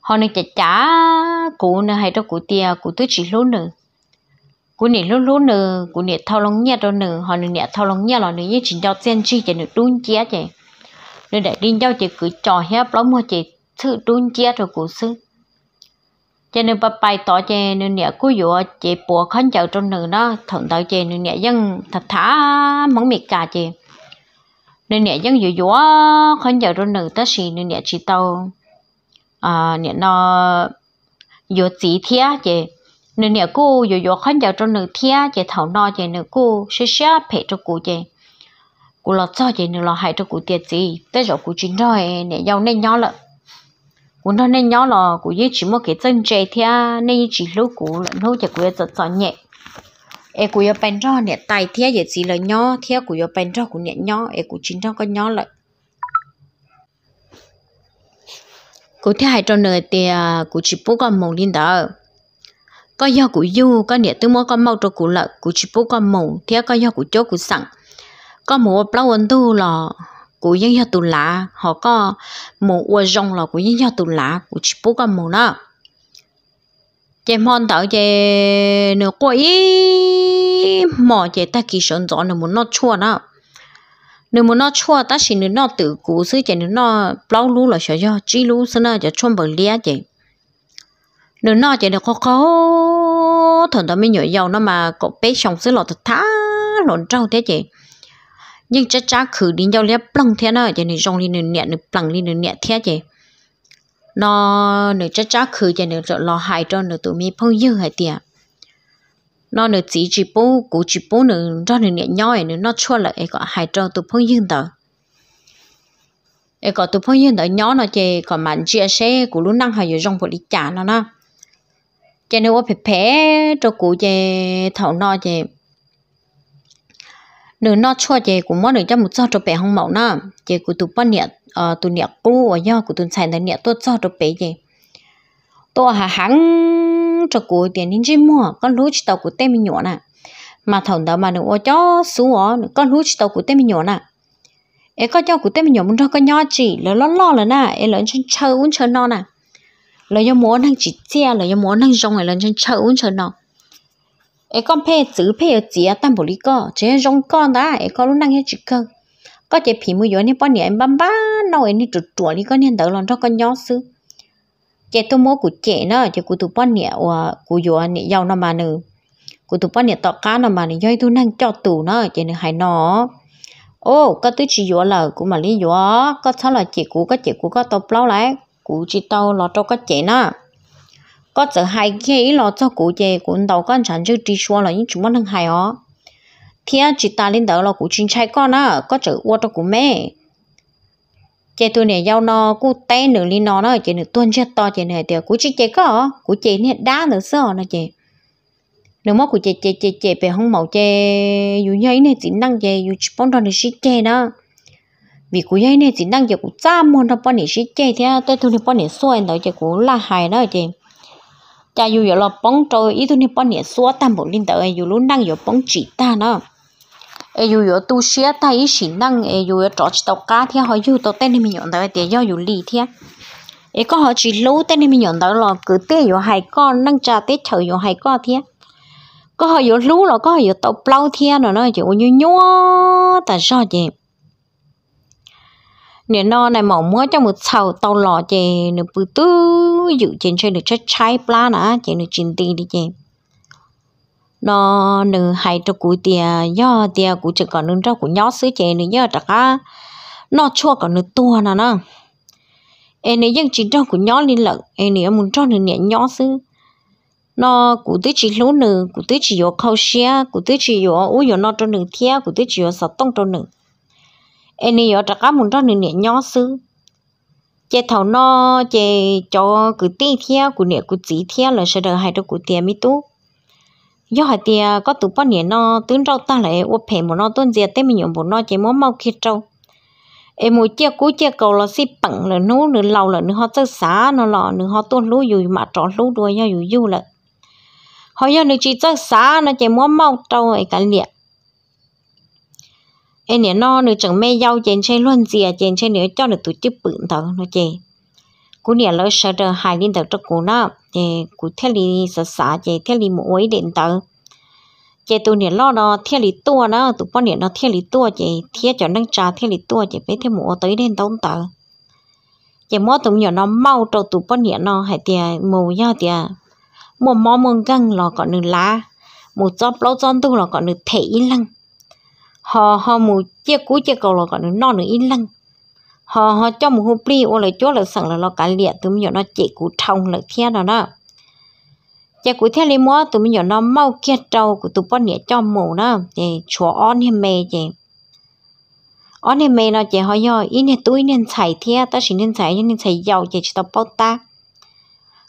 họ nên chả chả cụ nè hay đó cụ tia cụ tụi chỉ lú nữa cụ nè lú lú nữa cụ nè thao long nhẹ đó nữa họ nè thao long nhẹ là nè như chỉ cho tiền chi cho nè đúng chia chứ rồi để đi nhau chỉ cứ trò hẹp lắm mà chỉ sự trun chia rồi cũng sư cho nên bà bài tỏ chè nên nè cứ dụ chị bùa khăn chậu trong nữ nó thuận tạo chè nên nè dân thật thả món mì cà chè nên nè dân dụ dụ khăn chậu trong nữ ta xì nên nè chị tàu à nè nó dụ chỉ thía chè nên nè cô dụ dụ khăn chậu trong nữ thía chè thảo no chè nữ cô sẽ sẽ phải cho cô chè cụ lọt cho chị nữa là hại cho cụ tiệt gì tới rồi cụ chính rồi nè giàu nên nhỏ lợ cụ nó nên nhỏ là cụ chỉ chỉ một cái chân trẻ thì nên chỉ lúc cụ là nấu cho cụ cho cho nhẹ e cụ yo bánh cho nè tay thì giờ chỉ là nhỏ thì cụ yo bánh cho cụ nhẹ nhỏ e cụ chính cho con nhỏ lợ cụ thì hại cho nữa thì cụ chỉ bố con mồm lên đó có do cụ du có nè tôi mua con mau cho cụ lợ cụ chỉ bố con mồm thì có do cụ chốt cụ sẵn có một bao quần tu là của dân nhà tù lá họ có một quả rong là của dân nhà tù lá của chỉ bố con một đó chế mòn tao chế nửa quậy mỏ chế ta kỳ sơn gió nửa muốn nó chua đó nửa muốn nó chua ta chỉ nửa nó tự cú xứ chế nửa nó bao lú là sợ do chỉ lú xứ nó chế chôn bờ lia chế nửa nó chế nửa khó khó thằng ta mới nhớ giàu nó mà có bé sống xứ lọt thật thá lộn trâu thế chế nhưng chắc chắn khử đi nhau liếc bằng thế nào cho nên rong lên nửa nhẹ nửa bằng lên nửa nhẹ thế chứ nó nửa chắc chắn khử cho nên lo hại cho nửa tụi mình phong dư hại tiệt nó nửa chỉ chỉ bố cụ chỉ bố nửa cho nửa nhẹ nhoi nửa nó chua lại cái hại cho tụi phong dư đó, cái có tụi phong dư đó nhỏ nó chứ còn mạnh chia sẻ của lũ năng hay rong bộ lý trả nó nó cho nên ô phải phe cho cụ chơi thảo nó chơi nếu nó cho chị cũng mất được cho một cho cho bé không mẫu na chị cũng tụt bắt nhẹ à ờ, tụt nhẹ cũ ở do của tụt xài là nhẹ tôi cho cho bé gì tôi hà hắn cho cô tiền đến gym mua con lúa chỉ tàu của tem mình nhỏ nè mà thằng đó mà nó ô cho xuống con lúa chỉ tàu của tem mình nhỏ nè ấy con cho của tem mình nhỏ muốn cho con nhỏ chỉ lỡ lo lo là na ấy lớn chân chơi uốn chơi non nè lỡ do muốn năng chỉ chia lỡ do muốn năng rong lỡ chân chơi uốn chơi non ai con phê chữ phê chữ à, tam bồ lý co chỉ rong con đã ai con lúc năng hết chữ cơ có chỉ phí mùi yếu nên bọn em bám bá nâu em đi trụt trụa lý con nên đỡ lòng cho con nhó sư chỉ tôi mua của trẻ nữa, chỉ của tụi bọn nhẹ và của yếu nhẹ giàu nó mà nữa của tụi bọn nhẹ tọt cá nó mà nữa do tôi năng cho tụ nữa, chỉ nữa hay nó ô có tứ chỉ yếu là của mà lý yếu có sao là chỉ của có chỉ của có tàu plau lại của chỉ tao lo cho có trẻ nữa có giờ hai cái lo cho cụ về cũng đầu con chẳng chứ đi xuống là những chúng nó hay ó thì à, chỉ ta lên đó là cụ chính trai con á có chữ uo cho cụ mẹ chị tôi này giao nó cụ tay nữa lên nó nó chị nửa tuôn chết to chị này tiểu cụ chị chị có cụ chị này đá nữa sợ nó chị nếu mà cụ chị chị chị chị về không màu chị dù giấy này chỉ năng chị dù chỉ bông đó này chị chị đó vì cụ giấy này chỉ năng chị cụ cha muốn đó bông này chị chị thế tôi tôi này bông này xuôi đó chị cụ là hài đó chị cha dù giờ là bóng trôi ít thôi nên bóng nhẹ xóa tan bộ linh tử dù luôn đang giờ bóng chỉ ta nó dù giờ tu sửa ta ít xin năng dù giờ trọ chỉ tàu cá thì họ dù tao tên mình nhận tới thì do dù lì thế ấy có họ chỉ lâu tên mình nhận tới lo, cứ tê dù hai con năng trà tê chờ dù hai con thế có hơi dù lú là có hơi dù tàu plau thế nó nói chỉ như nhúa ta sao vậy nếu nó này mỏng mua trong một sầu tàu lò chè nó bự tư dự trên chơi được chất trái plá nã chè được chín tì đi chè nó nữ hai cho cú tia do tia cú chỉ còn nương cho cú nhó xứ chè nữ do chắc á nó chua còn nữ tua nè nè em này dân chỉ cho cú nhó liên lợn em này muốn cho nữ nhẹ nhó sứ nó cụ tới chỉ lúa nữ cụ tới chỉ vô khâu xia cụ tới chỉ vô uống vô nó cho nữ thia cụ tới chỉ vô sập tông cho nữ em đi ở trạc muốn cho nửa nhỏ sư chế thầu nó chế cho cứ tí thia của nửa của chỉ thia là sẽ được hai đứa của tiền mi tú do hai tia có tụ bao nửa nó tướng rau ta lại ô phê một nó tuân diệt tới mình nhộn một nó chế món mau kia trâu em một chiếc cú chiếc cầu là xí bằng là nú nửa lâu là nửa họ tơ xá nó là nửa họ tuôn lú dùi mà trọn lú đuôi nhau dùi dù là họ do nửa chỉ tơ xá nó chế món mau trâu ấy cả liệt em nè nó nữa chẳng mê dâu chèn chơi luôn gì à chèn chơi cho được tổ chức bự thở nó chè cú nè lỡ sợ đờ hài lên tờ cho cú nó chè cú theo lì sợ sợ chè theo lì mũi điện tờ chè tụ nè lo nó theo lì tua nó tụ bao nè nó theo lì tua chè theo cho năng trà theo lì tua chè bé theo mũi tới đến tông tờ chè mót tụ nó mau trâu tụ bao nè nó hay tiề mù nhau tiề mù mò mông găng lò còn nửa lá mù chóp lâu chón tu lò còn nửa thể lăng họ họ mù che cú che cầu là còn nó nữa ít lăng họ họ cho một hộp bì ô lại chỗ là sẵn là nó cả liệt tụi mình nó chỉ cú trồng là thế đó đó che cú thế lên mua tụi mình nó mau kia trâu của tụi bọn nhẹ cho mù đó để chúa on hay mè chị on hay mè nó chị họ do ít hay túi nên xài thế ta chỉ nên xài nên xài giàu chị chỉ tao bao ta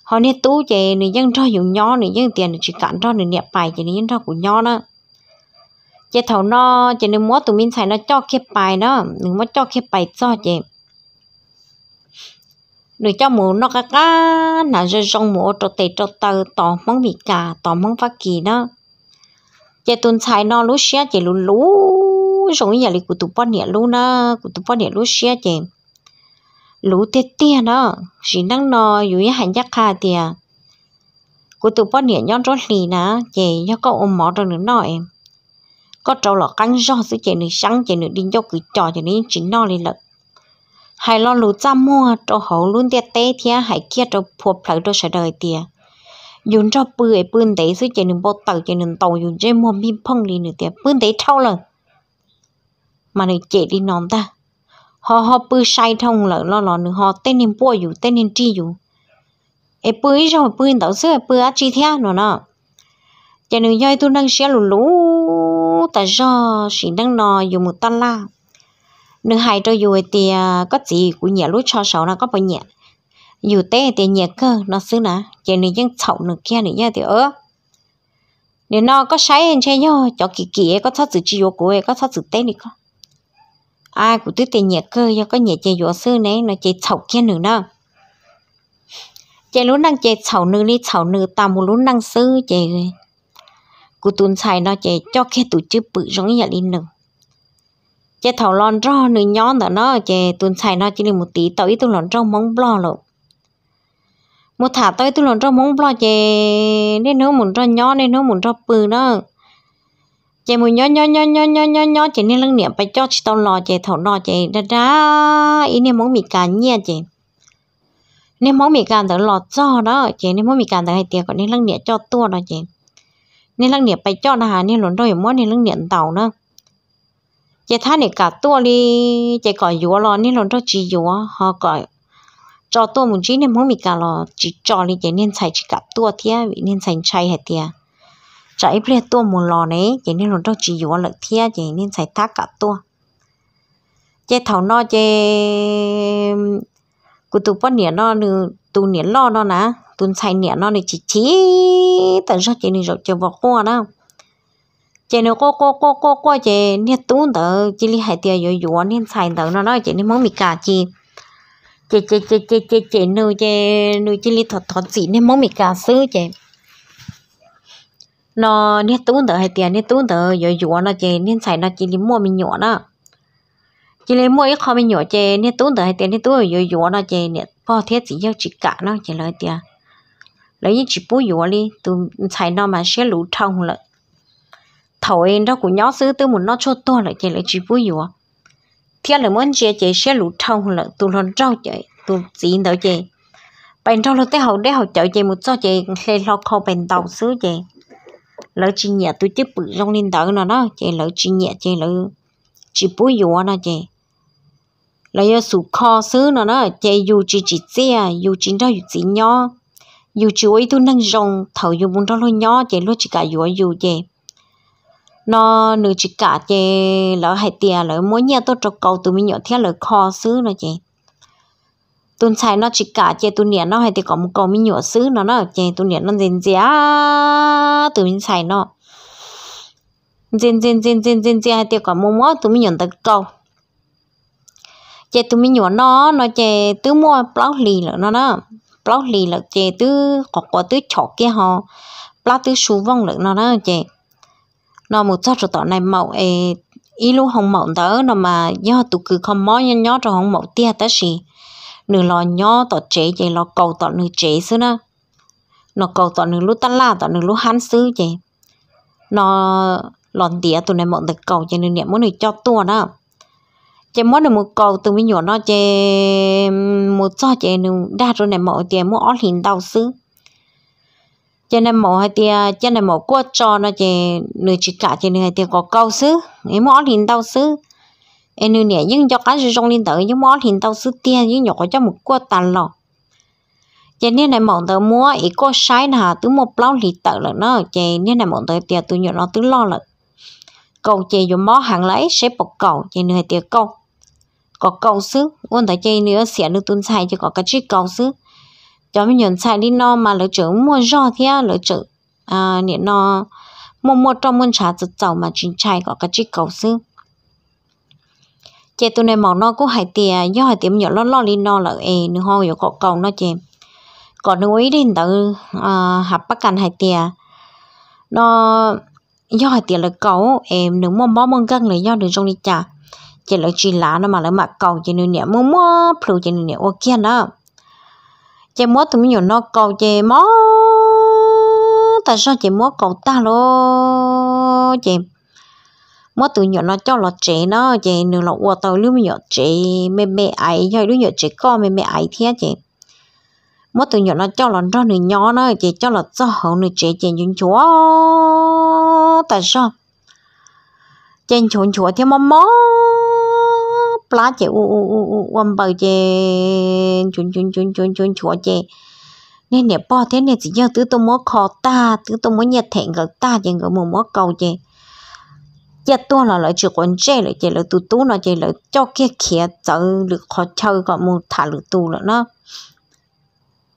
họ nên tú chị nên dân cho dùng nhó nên dân tiền chỉ cản cho nên nhẹ bài chị nên dân cho của nhó đó chế thầu nó chế nếu mua tụi mình xài nó cho khép bài đó đừng mua cho khép bài cho chế rồi cho mũ nó cá cá rồi rong mũ cho tê cho tờ tỏ mong bị cả tỏ mong phát kỳ đó chế tuần xài nó lúc xia chế lú lú rồi nhà lý của tụi bọn nhẹ lú nó của tụi bọn lú xia chế lú tê tia đó chỉ năng nó dưới hành giác hà tia của tụi bọn nhẹ nhon rất lì nè chế nhớ ôm mỏ rồi nữa nói có trâu lọ cánh rong sự chạy nữ sáng chạy nữ đi cho cứ trò cho nên chỉ no lên lợt hai lo lú cha mua cho hậu luôn tia té thia hay kia cho phù phật trâu sợ đời tia dùng cho bưởi bươn đấy sự chạy nữ bò tàu chạy nữ tàu dùng chơi mua mi phong đi nữ tia bươn đấy thâu lợt mà nữ chạy đi nón ta họ họ bưởi sai thông lợt lo lo nữ họ tên nên bùa dù tên nên chi dù ấy bưởi rồi bưởi tàu xưa bưởi ăn chi thia nó nọ cho nên do tôi đang xé lù lú ta do chỉ đang nò dùng một tân la nương hai cho dù thì có gì của nhẹ lúc cho sầu nó có bao nhẹ, dù té thì nhẹ cơ nó xứ nè cho nên dân sầu nửa kia nữa nha thì ớ nếu nó có sai anh chơi nhau cho kỳ kỳ có thoát sự chiều của ấy có thoát sự té này không ai cũng tức tiền nhẹ cơ do có nhẹ chơi võ sư này nó chơi sầu kia nữa nè chơi lúc năng chơi sầu nữ đi sầu nữ tao một lúc năng sư chơi cô sai nó chạy cho khi tụ chứ bự giống như linh nữa chạy thầu lon ro nửa nhón đó nó chạy tuần sai nó chỉ là một tí tao ít tuần lon ro móng blo lộ một thả tao ít tuần lon ro móng blo chạy nên nó muốn ro nhón nên nó muốn ro bự đó chạy một nhón nhón nhón nhón nhón nhón nhón chạy nên lăng niệm phải cho tao lò chạy thầu lò chạy ra ra ý nên móng mì cá nhia chạy nên móng mì cá đó lò cho đó chạy nên móng mì cá đó hay tiệc còn nên lăng niệm cho tua đó chạy นี่ลังเนี่ยไปจอดอาหารนี่หล่นด้วยมัวนี่ลังเนี่ยเต่าเนาะเจ้าท่านเนี่ยกัดตัวลีเจ้าก่อยยัวรอนี่หล่นด้วยจียัวฮะก่อยจอตัวมุงจีเนี่ยมังมีการรอจีจอลีเจ้าเนี่ยใส่จีกัดตัวเทียวเนี่ยใส่ใช่เหตเทียจะไอ้เพลียตัวมุงรอเนี่ยเจ้าเนี่ยหล่นด้วยจียัวเหลือเทียเจ้าเนี่ยใส่ทักกัดตัวเจ้าเท่านอเจ้ากู tu bớt nhẹ nó nữa tu nhẹ lo nó nè tu xài nhẹ nó này chỉ chỉ tận sao chỉ này rồi chờ vào khoa đó chị nó cô cô cô cô cô chị nè tu tớ chỉ li hai tiền rồi rồi nè xài tớ nó nói chị nè mong mì cả chị chị chị chị chị chị chị nữ chị nữ chỉ li thật thật chỉ nè mong mì cả sư chị nó nè tu tớ hai tiền nè tu tớ rồi rồi nó chỉ nè xài nó chỉ li mua mình nhỏ đó chỉ lấy mỗi kho mình nhỏ chè nên tốn tới tiền nên tôi rồi rồi nó chè nè bao thế chỉ giao chỉ cả nó chỉ lời tiền lấy những chỉ bún rồi đi tôi xài nó mà sẽ lũ thông lợ thầu em đó cũng nhớ xứ tôi muốn nó cho to lại chỉ lấy chỉ bún rồi thế là muốn chè chè sẽ lũ thông lợ tôi lo rau chè tôi chỉ đỡ chè bên trong lúc tới hậu để hậu chợ chè một cho chè lên lo khâu bên tàu xứ chè lỡ chỉ nhẹ tôi tiếp bự trong lên đỡ nó đó chè lỡ chỉ nhẹ chè lỡ chỉ bún rồi nó chè là do sủ kho xứ nó nó chạy dù chỉ chỉ xe à, dù chỉ đó dù chỉ nhỏ dù chỉ ấy tôi nâng rồng thầu dù muốn đó lo nhỏ chạy luôn chỉ cả dù dù chạy nó nửa chỉ cả chạy lỡ hai tiền lỡ mỗi nhà tôi trọc cầu tụi mình nhỏ theo lỡ kho xứ nó chạy tôi xài nó chỉ cả chạy tôi niệm nó hay thì có một cầu mình nhỏ xứ nó nó chạy tôi niệm nó dền giá tụi mình xài nó dền dền dền dền dền dền hay thì có một món tụi mình nhận tới cầu chị tụi mình nhỏ nó nó chị tứ mua bao lì là nó đó bao lì là chị tứ hoặc qua tứ chọc cái họ bao tứ sú vong là nó đó chị nó một cho tao này màu ấy ý lúc hồng mộng đó nó mà do tụi cứ không mó nhó nhó cho hồng mộng tia ta gì nửa lò nhó tao chế vậy lò cầu tao nửa chế xứ nó nó cầu tao nửa lú tân la tao nửa lú hán xứ vậy nó lòn tia tụi này mộng được cầu cho nửa niệm muốn được cho tua đó chế mỗi lần một cầu từ mình nhỏ nó chế một cho chế nó đa rồi này mỏ tiền mua ó hình đau xứ cho nên mỏ hai tia cho nên mỏ qua cho nó chế nửa chỉ cả chế nửa tia có câu xứ em mỏ hình đau xứ em nửa nhẹ nhưng cho cá gì trong liên tử nhưng mỏ hình đau xứ tia nhưng nhỏ cho một qua tàn lọ cho nên này mỏ tới mua ý có sai nào từ một lâu lì tử là nó chế nên này mỏ tới tia từ nhỏ nó từ lo là cầu chế dùng mỏ hàng lấy sẽ bọc cầu chế nửa tia câu có cầu sư quân ta chơi nữa sẽ được tuân sai chứ có cái chữ cầu sư cho mình nhận sai đi nó mà lỡ chữ mua do thì lỡ chữ à nè nó mua mua trong mua trà rất giàu mà chính sai có cái chữ cầu sư chị tụi này mỏng nó cũng hay tiền do hay tiền nhiều lo lo đi nó là ê nữa ho nhiều có cầu nó chị còn nếu ý đi tự học bắt cần hay tiền nó do hay tiền là cầu em nếu mà mong mong căng là do được trong đi trả chỉ là chỉ lá nó mà là mà câu chỉ nên nè mua mua phụ chỉ nên nè ok kia chỉ mua tụi mình nó câu chỉ mua tại sao chỉ mua câu ta lo chỉ mua tụi nhỏ nó cho là trẻ nó chỉ nửa là ô tàu lưu nhỏ trẻ mẹ mẹ ấy rồi lưu nhỏ trẻ con mẹ mẹ ấy thế chỉ mua tụi nhỏ nó cho là cho nửa nhỏ nó chỉ cho là cho hậu nửa trẻ chỉ những chúa tại sao chỉ chuồn chúa thì mua mua plá chế u u u u quần bờ chế chun chun chun chun chun chúa chế nên nè bỏ thế nè chỉ do tứ tôi muốn khó ta tứ tôi muốn nhặt thẹn gỡ ta chế người mồm muốn cầu chế giờ tôi là lại chịu quần chế lại chế lại tụ tụ nó chế lại cho kia kia chở được khó chơi gọi một thả được tụ nữa nó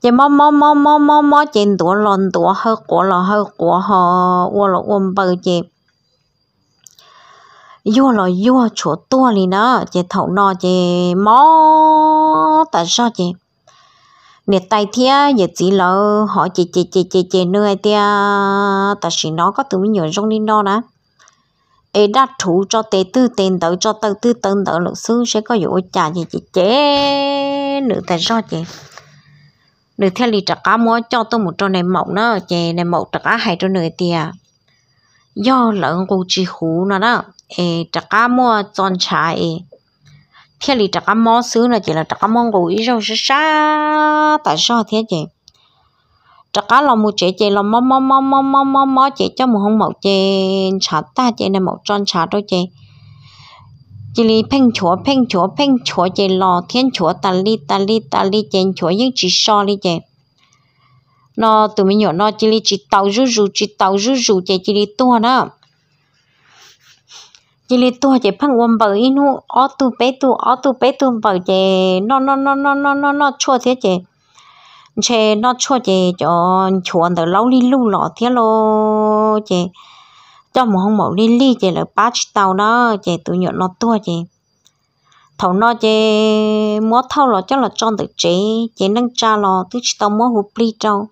chế mò mò mò mò mò mò chế đũa lon đũa hơi quá là hơi quá họ uo là uo bờ chế vua là vua chỗ tua lì nó chị thầu nó chị mó tại sao chị nè tay thia giờ chỉ là họ chị chị chị chị chị nơi thia tại vì nó có từ mình nhớ trong đi nó nè ê đã thủ cho tế tư tiền tới cho tư tư tân tới luật sư sẽ có dụ trả gì chị chế nữ tại sao chị nữ theo lì trả cá mua cho tôi một trò này mộng nó chị này mộng trả cá hay cho nữ tia do lợn cô chị hú nó đó e taka mua trang trại, e phía lì taka mò xứ là chỉ là taka mong gù ý rồi sẽ xa tại sao thế chị taka là một chế chế là mò mò mò mò mò mò mò chế cho một hông mẫu chế trà ta chế này mẫu chọn trà đôi chế chỉ lì phanh chúa phanh chúa phanh chúa chế lo thiên chúa ta li ta li ta li chế chúa nhưng chỉ so li chế nó tụi mình nhỏ nó chỉ lì chỉ tàu rú rú chỉ tàu rú rú chế chỉ lì tua đó chỉ lì tua chỉ phăng quần bờ inu ở tu bé tu ở tu bé tu bờ chỉ nó nó nó nó nó nó nó chua thế chỉ chỉ nó chua chỉ cho chuồn từ lâu đi lâu lọ thế lo chỉ cho một hôm một đi li chỉ là ba tàu nó chỉ tụi nhọn nó tua chỉ thầu nó chỉ múa thâu lọ chắc là tròn được chế chỉ nâng cha lọ tụi tàu múa hụp li trâu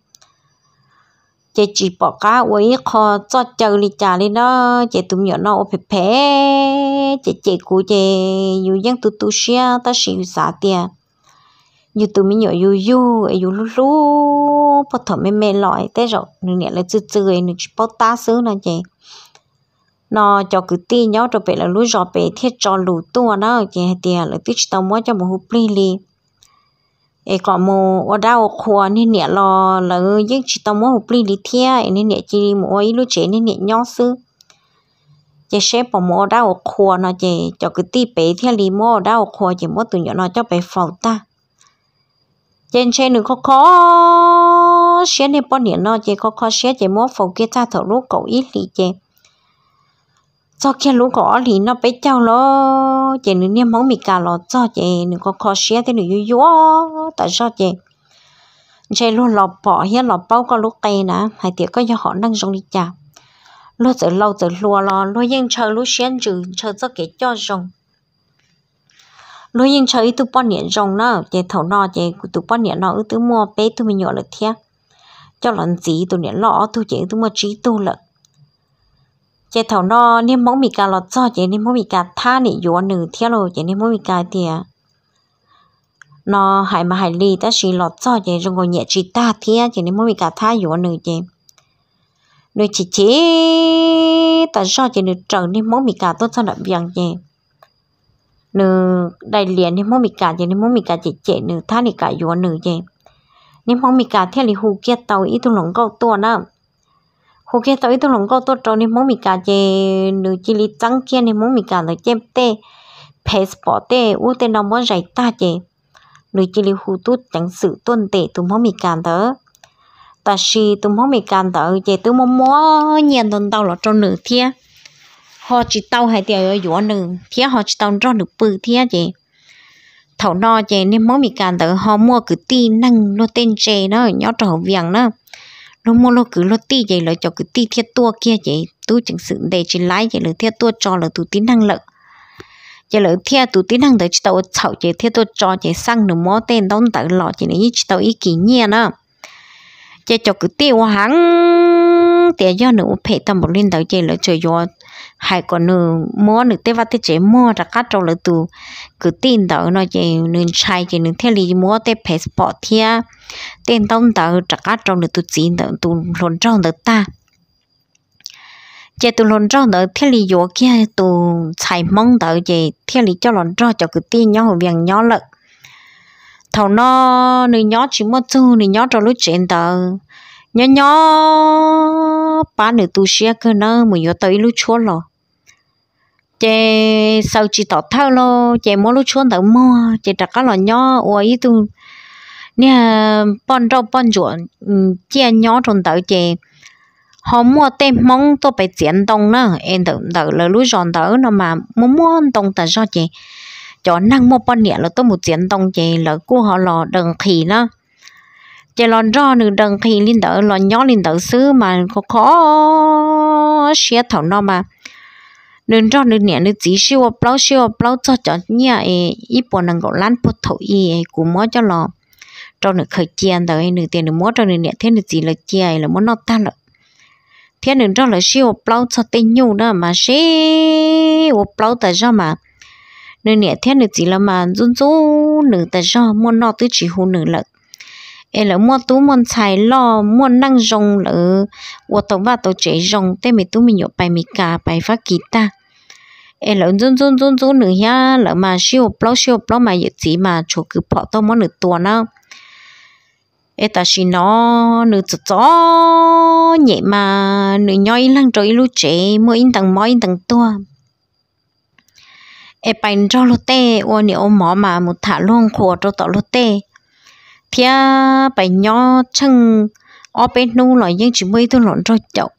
chị chỉ bỏ cá với kho cho chơi đi trả đi đó chị tụm nhỏ nó phê phê chị chị của chị dù dân tụ tụ xia ta xịu xả tiền dù tụm nhỏ dù dù dù lú lú bỏ thở mê mê lọi thế rồi nửa nhẹ là chơi chơi, ấy nửa chỉ bỏ ta xứ nè chị nó cho cứ tin nhau cho bé là lú rồi bé thiết cho lú tua nó chị hay tiền là tiếc tao mua cho một hộp ly ly เอกลมูว่าดาวครัวนี่เนี่ยรอแล้วยิ่งชิตมัวหุปลีดิเทียนี่เนี่ยจีมวยลูเจนี่เนี่ยย่อซื้อจะเชฟปมอดาวควเนะเจจอกตีเป๋เทียรีมัดาวครัวเจมัวตุนยนอะเจะไปฟอตาเจนเชนหนึ่งเขาขอเชียเนในปอนเนี่ยเนอเจเขาขอเชียเจมัวฟอกเกจ้าเถอะลูกเก่าอีหลีเจ cho khi lúc có thì nó bé cháu lo chị nữ niêm móng mì cả lo cho chị nữ có khó xe thì nữ yếu yếu tại sao chị chị luôn lọ bỏ hiến lọ bao có lúc cây nè hay tiếc có cho họ đang dùng đi chả lúc từ lâu từ lùa lo lúc yên chờ lúc xuyên trừ chờ cho cái cho dùng lúc yên chờ ít tụ bao nhiêu dùng nữa chị thầu nọ chị tụ bao nhiêu nọ ít tụ mua bé tụ mình nhỏ là thiệt cho lần gì tụ nhiêu lọ tụ chị tụ mua trí tụ lợi chế thảo nó niêm mẫu mì cà lọt cho chế niêm mẫu mì cà tha nị dùa nử theo lô chế niêm mì cà tìa à, nó hải mà hải lì ta chỉ lọt cho chế rồi ngồi nhẹ chỉ ta thia chế niêm mì cà tha dùa nử chế nửa chỉ chế ta cho chế nửa trở niêm mẫu mì cà tốt cho nợ biếng chế nửa đại liền niêm mẫu mì cà chế niêm mẫu mì cà chế chế nửa tha nị cà dùa nử chế niêm mẫu mì cà theo lì hù kia tàu ít tu lỏng câu tua hồ kia tới tôi lòng có tôi trâu nên muốn mì cả chè nữ chỉ lý trắng kia nên muốn mì cả là chém tê passport tê u tê nó muốn giải ta chè nữ chỉ lý hồ tu chẳng sự tuân tệ tôi muốn mì cả đó ta xì tôi muốn mì cả đó chè tôi muốn mua nhìn tuần tàu là cho nửa thia họ chỉ tàu hay tiền ở chỗ nửa thia họ chỉ tàu cho nửa bự thia chè thầu no chè nên muốn mì cả đó họ mua cứ tin năng lô tên chè nó nhỏ trâu viàng nó nó mua nó cứ nó ti vậy là cho cứ ti thiết tua kia vậy tu chẳng sự để chỉ lái vậy là thiết tua cho là tú tính năng lực, giờ là thiết tú tính năng để chỉ tàu chậu vậy thiết tua cho vậy sang nó mó tên đóng tàu lọ vậy này chỉ tàu ý kỷ nhiên á giờ cho cứ tiêu hàng lúc tiệt do nữ phải tâm một linh đạo chơi là chơi do hai con nữ mua nữ tế vật tê chế mua ra cắt trong lỡ tu cứ tin đạo nó chơi nữ trai chơi nữ theo lý mua tế phải passport thia tên tông đạo ra cắt trong lỡ tu chỉ đạo tu lồn trong đầu ta chế tu lòn rau đỡ thiết lý do kia tu xài mong đạo chế thiết lý cho lòn rau cho cứ tin nhau hồ viền nhau lợ thầu nó nữ nhỏ chỉ mua chú nữ nhỏ cho lúc chuyện đạo nhỏ nhỏ ba nửa tu sĩ cơ nó mà nhỏ tới lúc chua lo chè sau chỉ tỏ thao lo chè mua lúc chua tao mua chè đặt cái lo nhỏ ôi tu nè bọn rau bọn ruộng ừ, chè nhỏ trong tao chè họ mua tem mong tôi phải chuyển đông nữa em tự tự là lúc giòn tớ nó mà muốn mua đông tao cho chè cho năng mua bọn nhẹ là tôi một chuyển đông chè là cô họ lò đừng khỉ nữa chỉ lo cho nửa đằng khi lên đỡ lo nhỏ lên đỡ xứ mà có khó xé thầu nó mà nên cho nửa nhẹ nửa chỉ siêu bao siêu bao cho cho nhẹ ấy ít bộ năng gọi lan bộ thầu ý cũng mới cho lo cho nửa khởi chiến đỡ nửa tiền nửa mới cho nửa nhẹ thế nửa chỉ là chia là muốn nó tan rồi thế nửa cho là siêu bao cho tên nhu đó mà siêu bao tại sao mà nửa nhẹ thế nửa chỉ là mà run run nửa tại sao muốn nó tới chỉ hôn nửa lợi ê là mua tú mua xài lo mua năng rong lỡ ô tô ba tổ chế rong thế mình tú mình nhổ bài mình cả bài phát kỳ ta ê là run run run run nữa ha lỡ mà siêu plau siêu plau mà dự chỉ mà chỗ cứ bỏ tao mua nửa tuần á ê ta xin nó nửa chỗ chó nhẹ mà nửa nhoi lăng rồi lu chế mua in tầng mỏi in tầng tua ê bài cho lu tê ô nè mỏ mà một thả luôn khổ cho tao lu tê phía bài nhỏ chăng ở bên nu loại những chỉ mới tôi lộn rồi chậu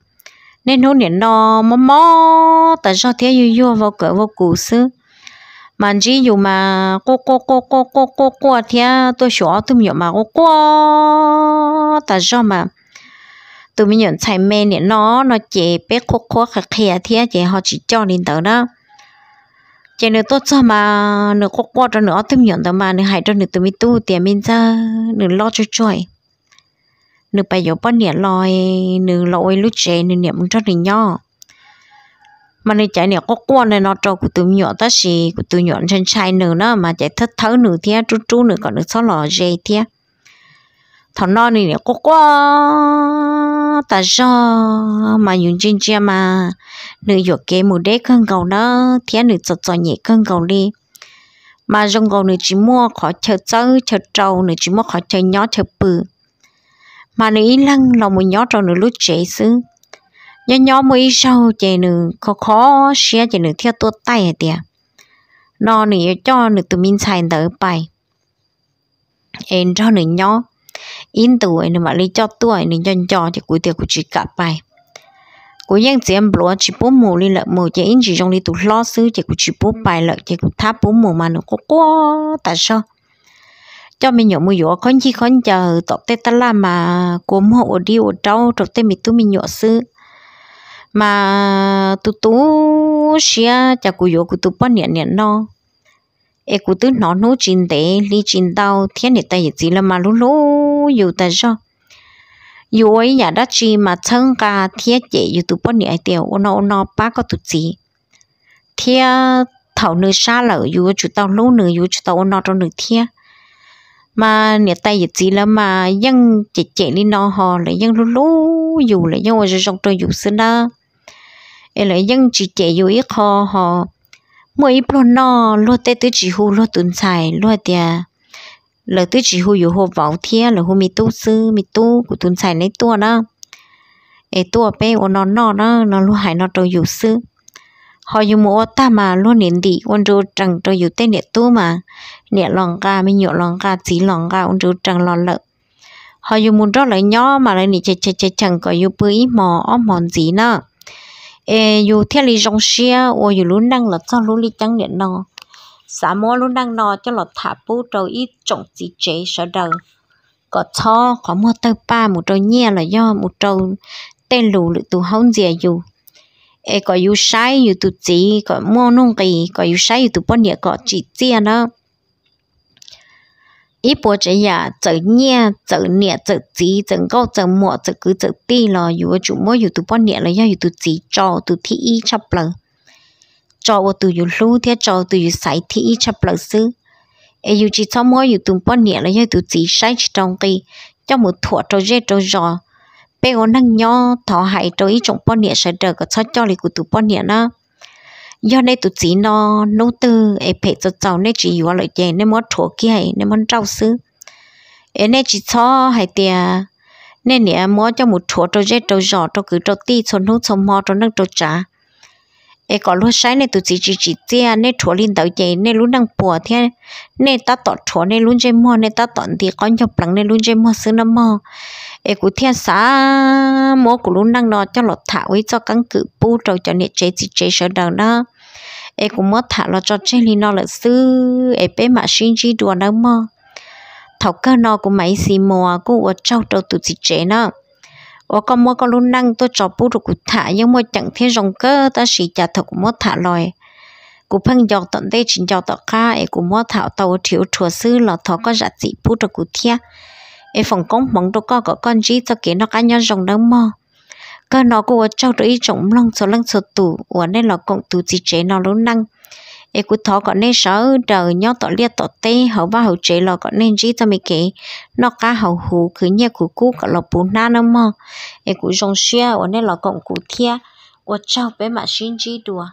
nên nó nè nó mò mò tại sao thế yêu yêu vào cửa vào cửa xứ mà chỉ dù mà cô cô cô cô cô cô cô thế tôi sửa tôi nhiều mà cô cô tại sao mà tôi mới nhận thấy mẹ nè nó nó chế bé cô cô khạc khịa thế chế họ chỉ cho nên tới đó chỉ nên tốt cho mà nữa có qua cho nữa thêm nhận đó mà nữa hại cho nữa tụi mình tu tiền mình ra nữa lo cho chơi nữa bây giờ bắt nhẹ lòi nữa lòi lúc trẻ nữa niệm cho nữa nhỏ mà nữa chạy nữa có qua này nó cho của tụi nhỏ ta gì của tụi nhỏ trên trai nữa nó mà chạy thất thấu nữa thế chú chú nữa còn được sao lò dây thế thọ non này nè có quá ta do mà dùng chân chia mà nữ dụ kế một đế cân cầu đó thế nữ chọt chọt nhẹ cân cầu đi mà rong cầu nữ chỉ mua khó chờ trâu chờ trâu nữ chỉ mua khó chờ nhỏ chờ bự mà nữ ý lăng lòng một nhỏ trâu nữ lúc trẻ xứ nhỏ nhỏ mùi sâu chè nữ khó khó xe chè nữ theo tua tay à tìa nó nữ cho nữ tụi minh xài tới bài em cho nữ nhỏ in tu ấy mà lấy cho tuổi nên cho cho thì cuối tiệc của chị cả bài cuối giang chỉ em bỏ chỉ bố mù đi lợi mù chỉ in chỉ trong đi tụ lo sư chỉ của chỉ bố bài lợi chỉ của tháp bố mù mà nó có quá tại sao cho mình nhổ mùi dỗ con chi con chờ tập tê ta la mà cốm hộ đi ở đâu tập tê mình tu mình nhổ sư mà tu tu xia chả cú dỗ cú tu bón nhện nhện no e cú tu nó nấu chín tế ly chín tao thiên để tay gì là mà lú lú อยู่แต่จ้ออยู่ไอ้อยากได้จีมาเชิงกาเทียเจอยู่ตุปนี่ไอเตียวอนอนอป้าก็ตุจีเทียเถาเนื้อชาเหลืออยู่จุดตองลูกเนื้ออยู่จุดตองอนอตรงเนื้อเทียมาเนี่ยตายอยู่จีแล้วมายังเจเจนี่นอหอเลยยังลูลูอยู่เลยยังว่าจะจงตัวอยู่ซึนะเอเลยยังจีเจอยู่อีคอหอเมื่ออีปลนนอลวดเตตุจีหูลวดตุนใส่ลวดเตีย lời tôi chỉ hù hồ vào thiên là hù mi tu sư mi tu của tuần xài lấy tua đó ê tua bé ô nó nó đó nó luôn hại nó trâu dù sư họ dùng mua ta mà luôn nền đi ôn rô trăng trâu dù tên nẹt tu mà nẹt lòng ga mi nhọ lòng ga chỉ lòng ga ôn rô trăng lò lợ họ dùng muốn rất là nhỏ mà lại nị chè chè chè chẳng có dù bưởi mò ó mòn gì nữa ê dù theo lý rong xia ô dù luôn năng là cho luôn lý trăng nẹt nó xã mua luôn đang nó cho lọt thả bú trâu ít trọng gì chế sợ đầu có cho có mua tơ ba một trâu nhẹ là do một trâu tên lù lự tù hông dìa dù e có yêu sai yêu tụ chỉ có mua nông kỳ có yêu sai yêu tụ bọn nhẹ có chỉ chia đó ít bố chế nhà chở nhẹ chở nhẹ chở chỉ chở câu chở mùa chở cứ chở ti là yêu chủ mua yêu tụ bọn nhẹ là do yêu tụ chỉ cho tụ thi y chấp lời cho ô từ dù lưu thế cho từ dù sải thì ít chấp lợi sư ai dù chỉ xong mỗi dù tụng bốn nhẹ là do tụ chỉ sai chỉ trong kỳ cho một thuở cho dê cho giò bé có năng nho thọ hại cho ít trong bốn nhẹ sẽ đỡ có sao cho lì của tụ bốn nhẹ nó do đây tụ chỉ nó nấu tư ai phải cho cháu nên chỉ dù lợi chè nên món thuở kia hay nên món rau sư ai nên chỉ cho hay tiền nên nhẹ mỗi cho một thuở cho dễ cho giò cho cứ cho ti cho nốt cho mò cho nâng cho trà ấy có luôn sai này tụi chị chỉ chỉ tia à, nên chùa linh đầu dậy nên luôn đang bùa thế nên ta tọt chùa nên luôn chơi mò nên ta tọt thì con nhập lặng nên luôn chơi mò xứ nó mò ấy cũng thiên xã mò cũng luôn đang nó cho lọt thả ấy cho căng cứ bu trầu cho nè chế chỉ chế sơ đầu đó ấy cũng mò thả lo cho chơi linh nó là sư ấy bé mà sinh chỉ đùa nó mò thọc cơ nó cũng mấy xì mò cũng ở trâu trâu tụi chị chế nó ô con mua con luôn năng tôi cho bút được thả nhưng mà chẳng thấy rồng cơ ta chỉ trả thật của mất thả lòi cụ phân dọc tận đây chỉ dọc tận ca ấy cụ mua thảo tàu thiếu chùa sư là thọ có giá trị bút được cụ thia ấy phòng công bằng đồ có có con gì cho kiến nó cá nhân rồng đang mò cơ nó của cháu đổi trồng lông số lăng số tủ ở đây là cộng tủ gì chế nó luôn năng e cú thọ còn nên sợ đời nhó tỏ liệt tỏ tê hậu ba hậu chế lo còn nên chỉ cho mình kể nó cá hậu hù cứ nhẹ cú cú còn lò bún na nó mò e cú rong xia ở nên lò cộng cú thia ở trao bé mà xin gì đùa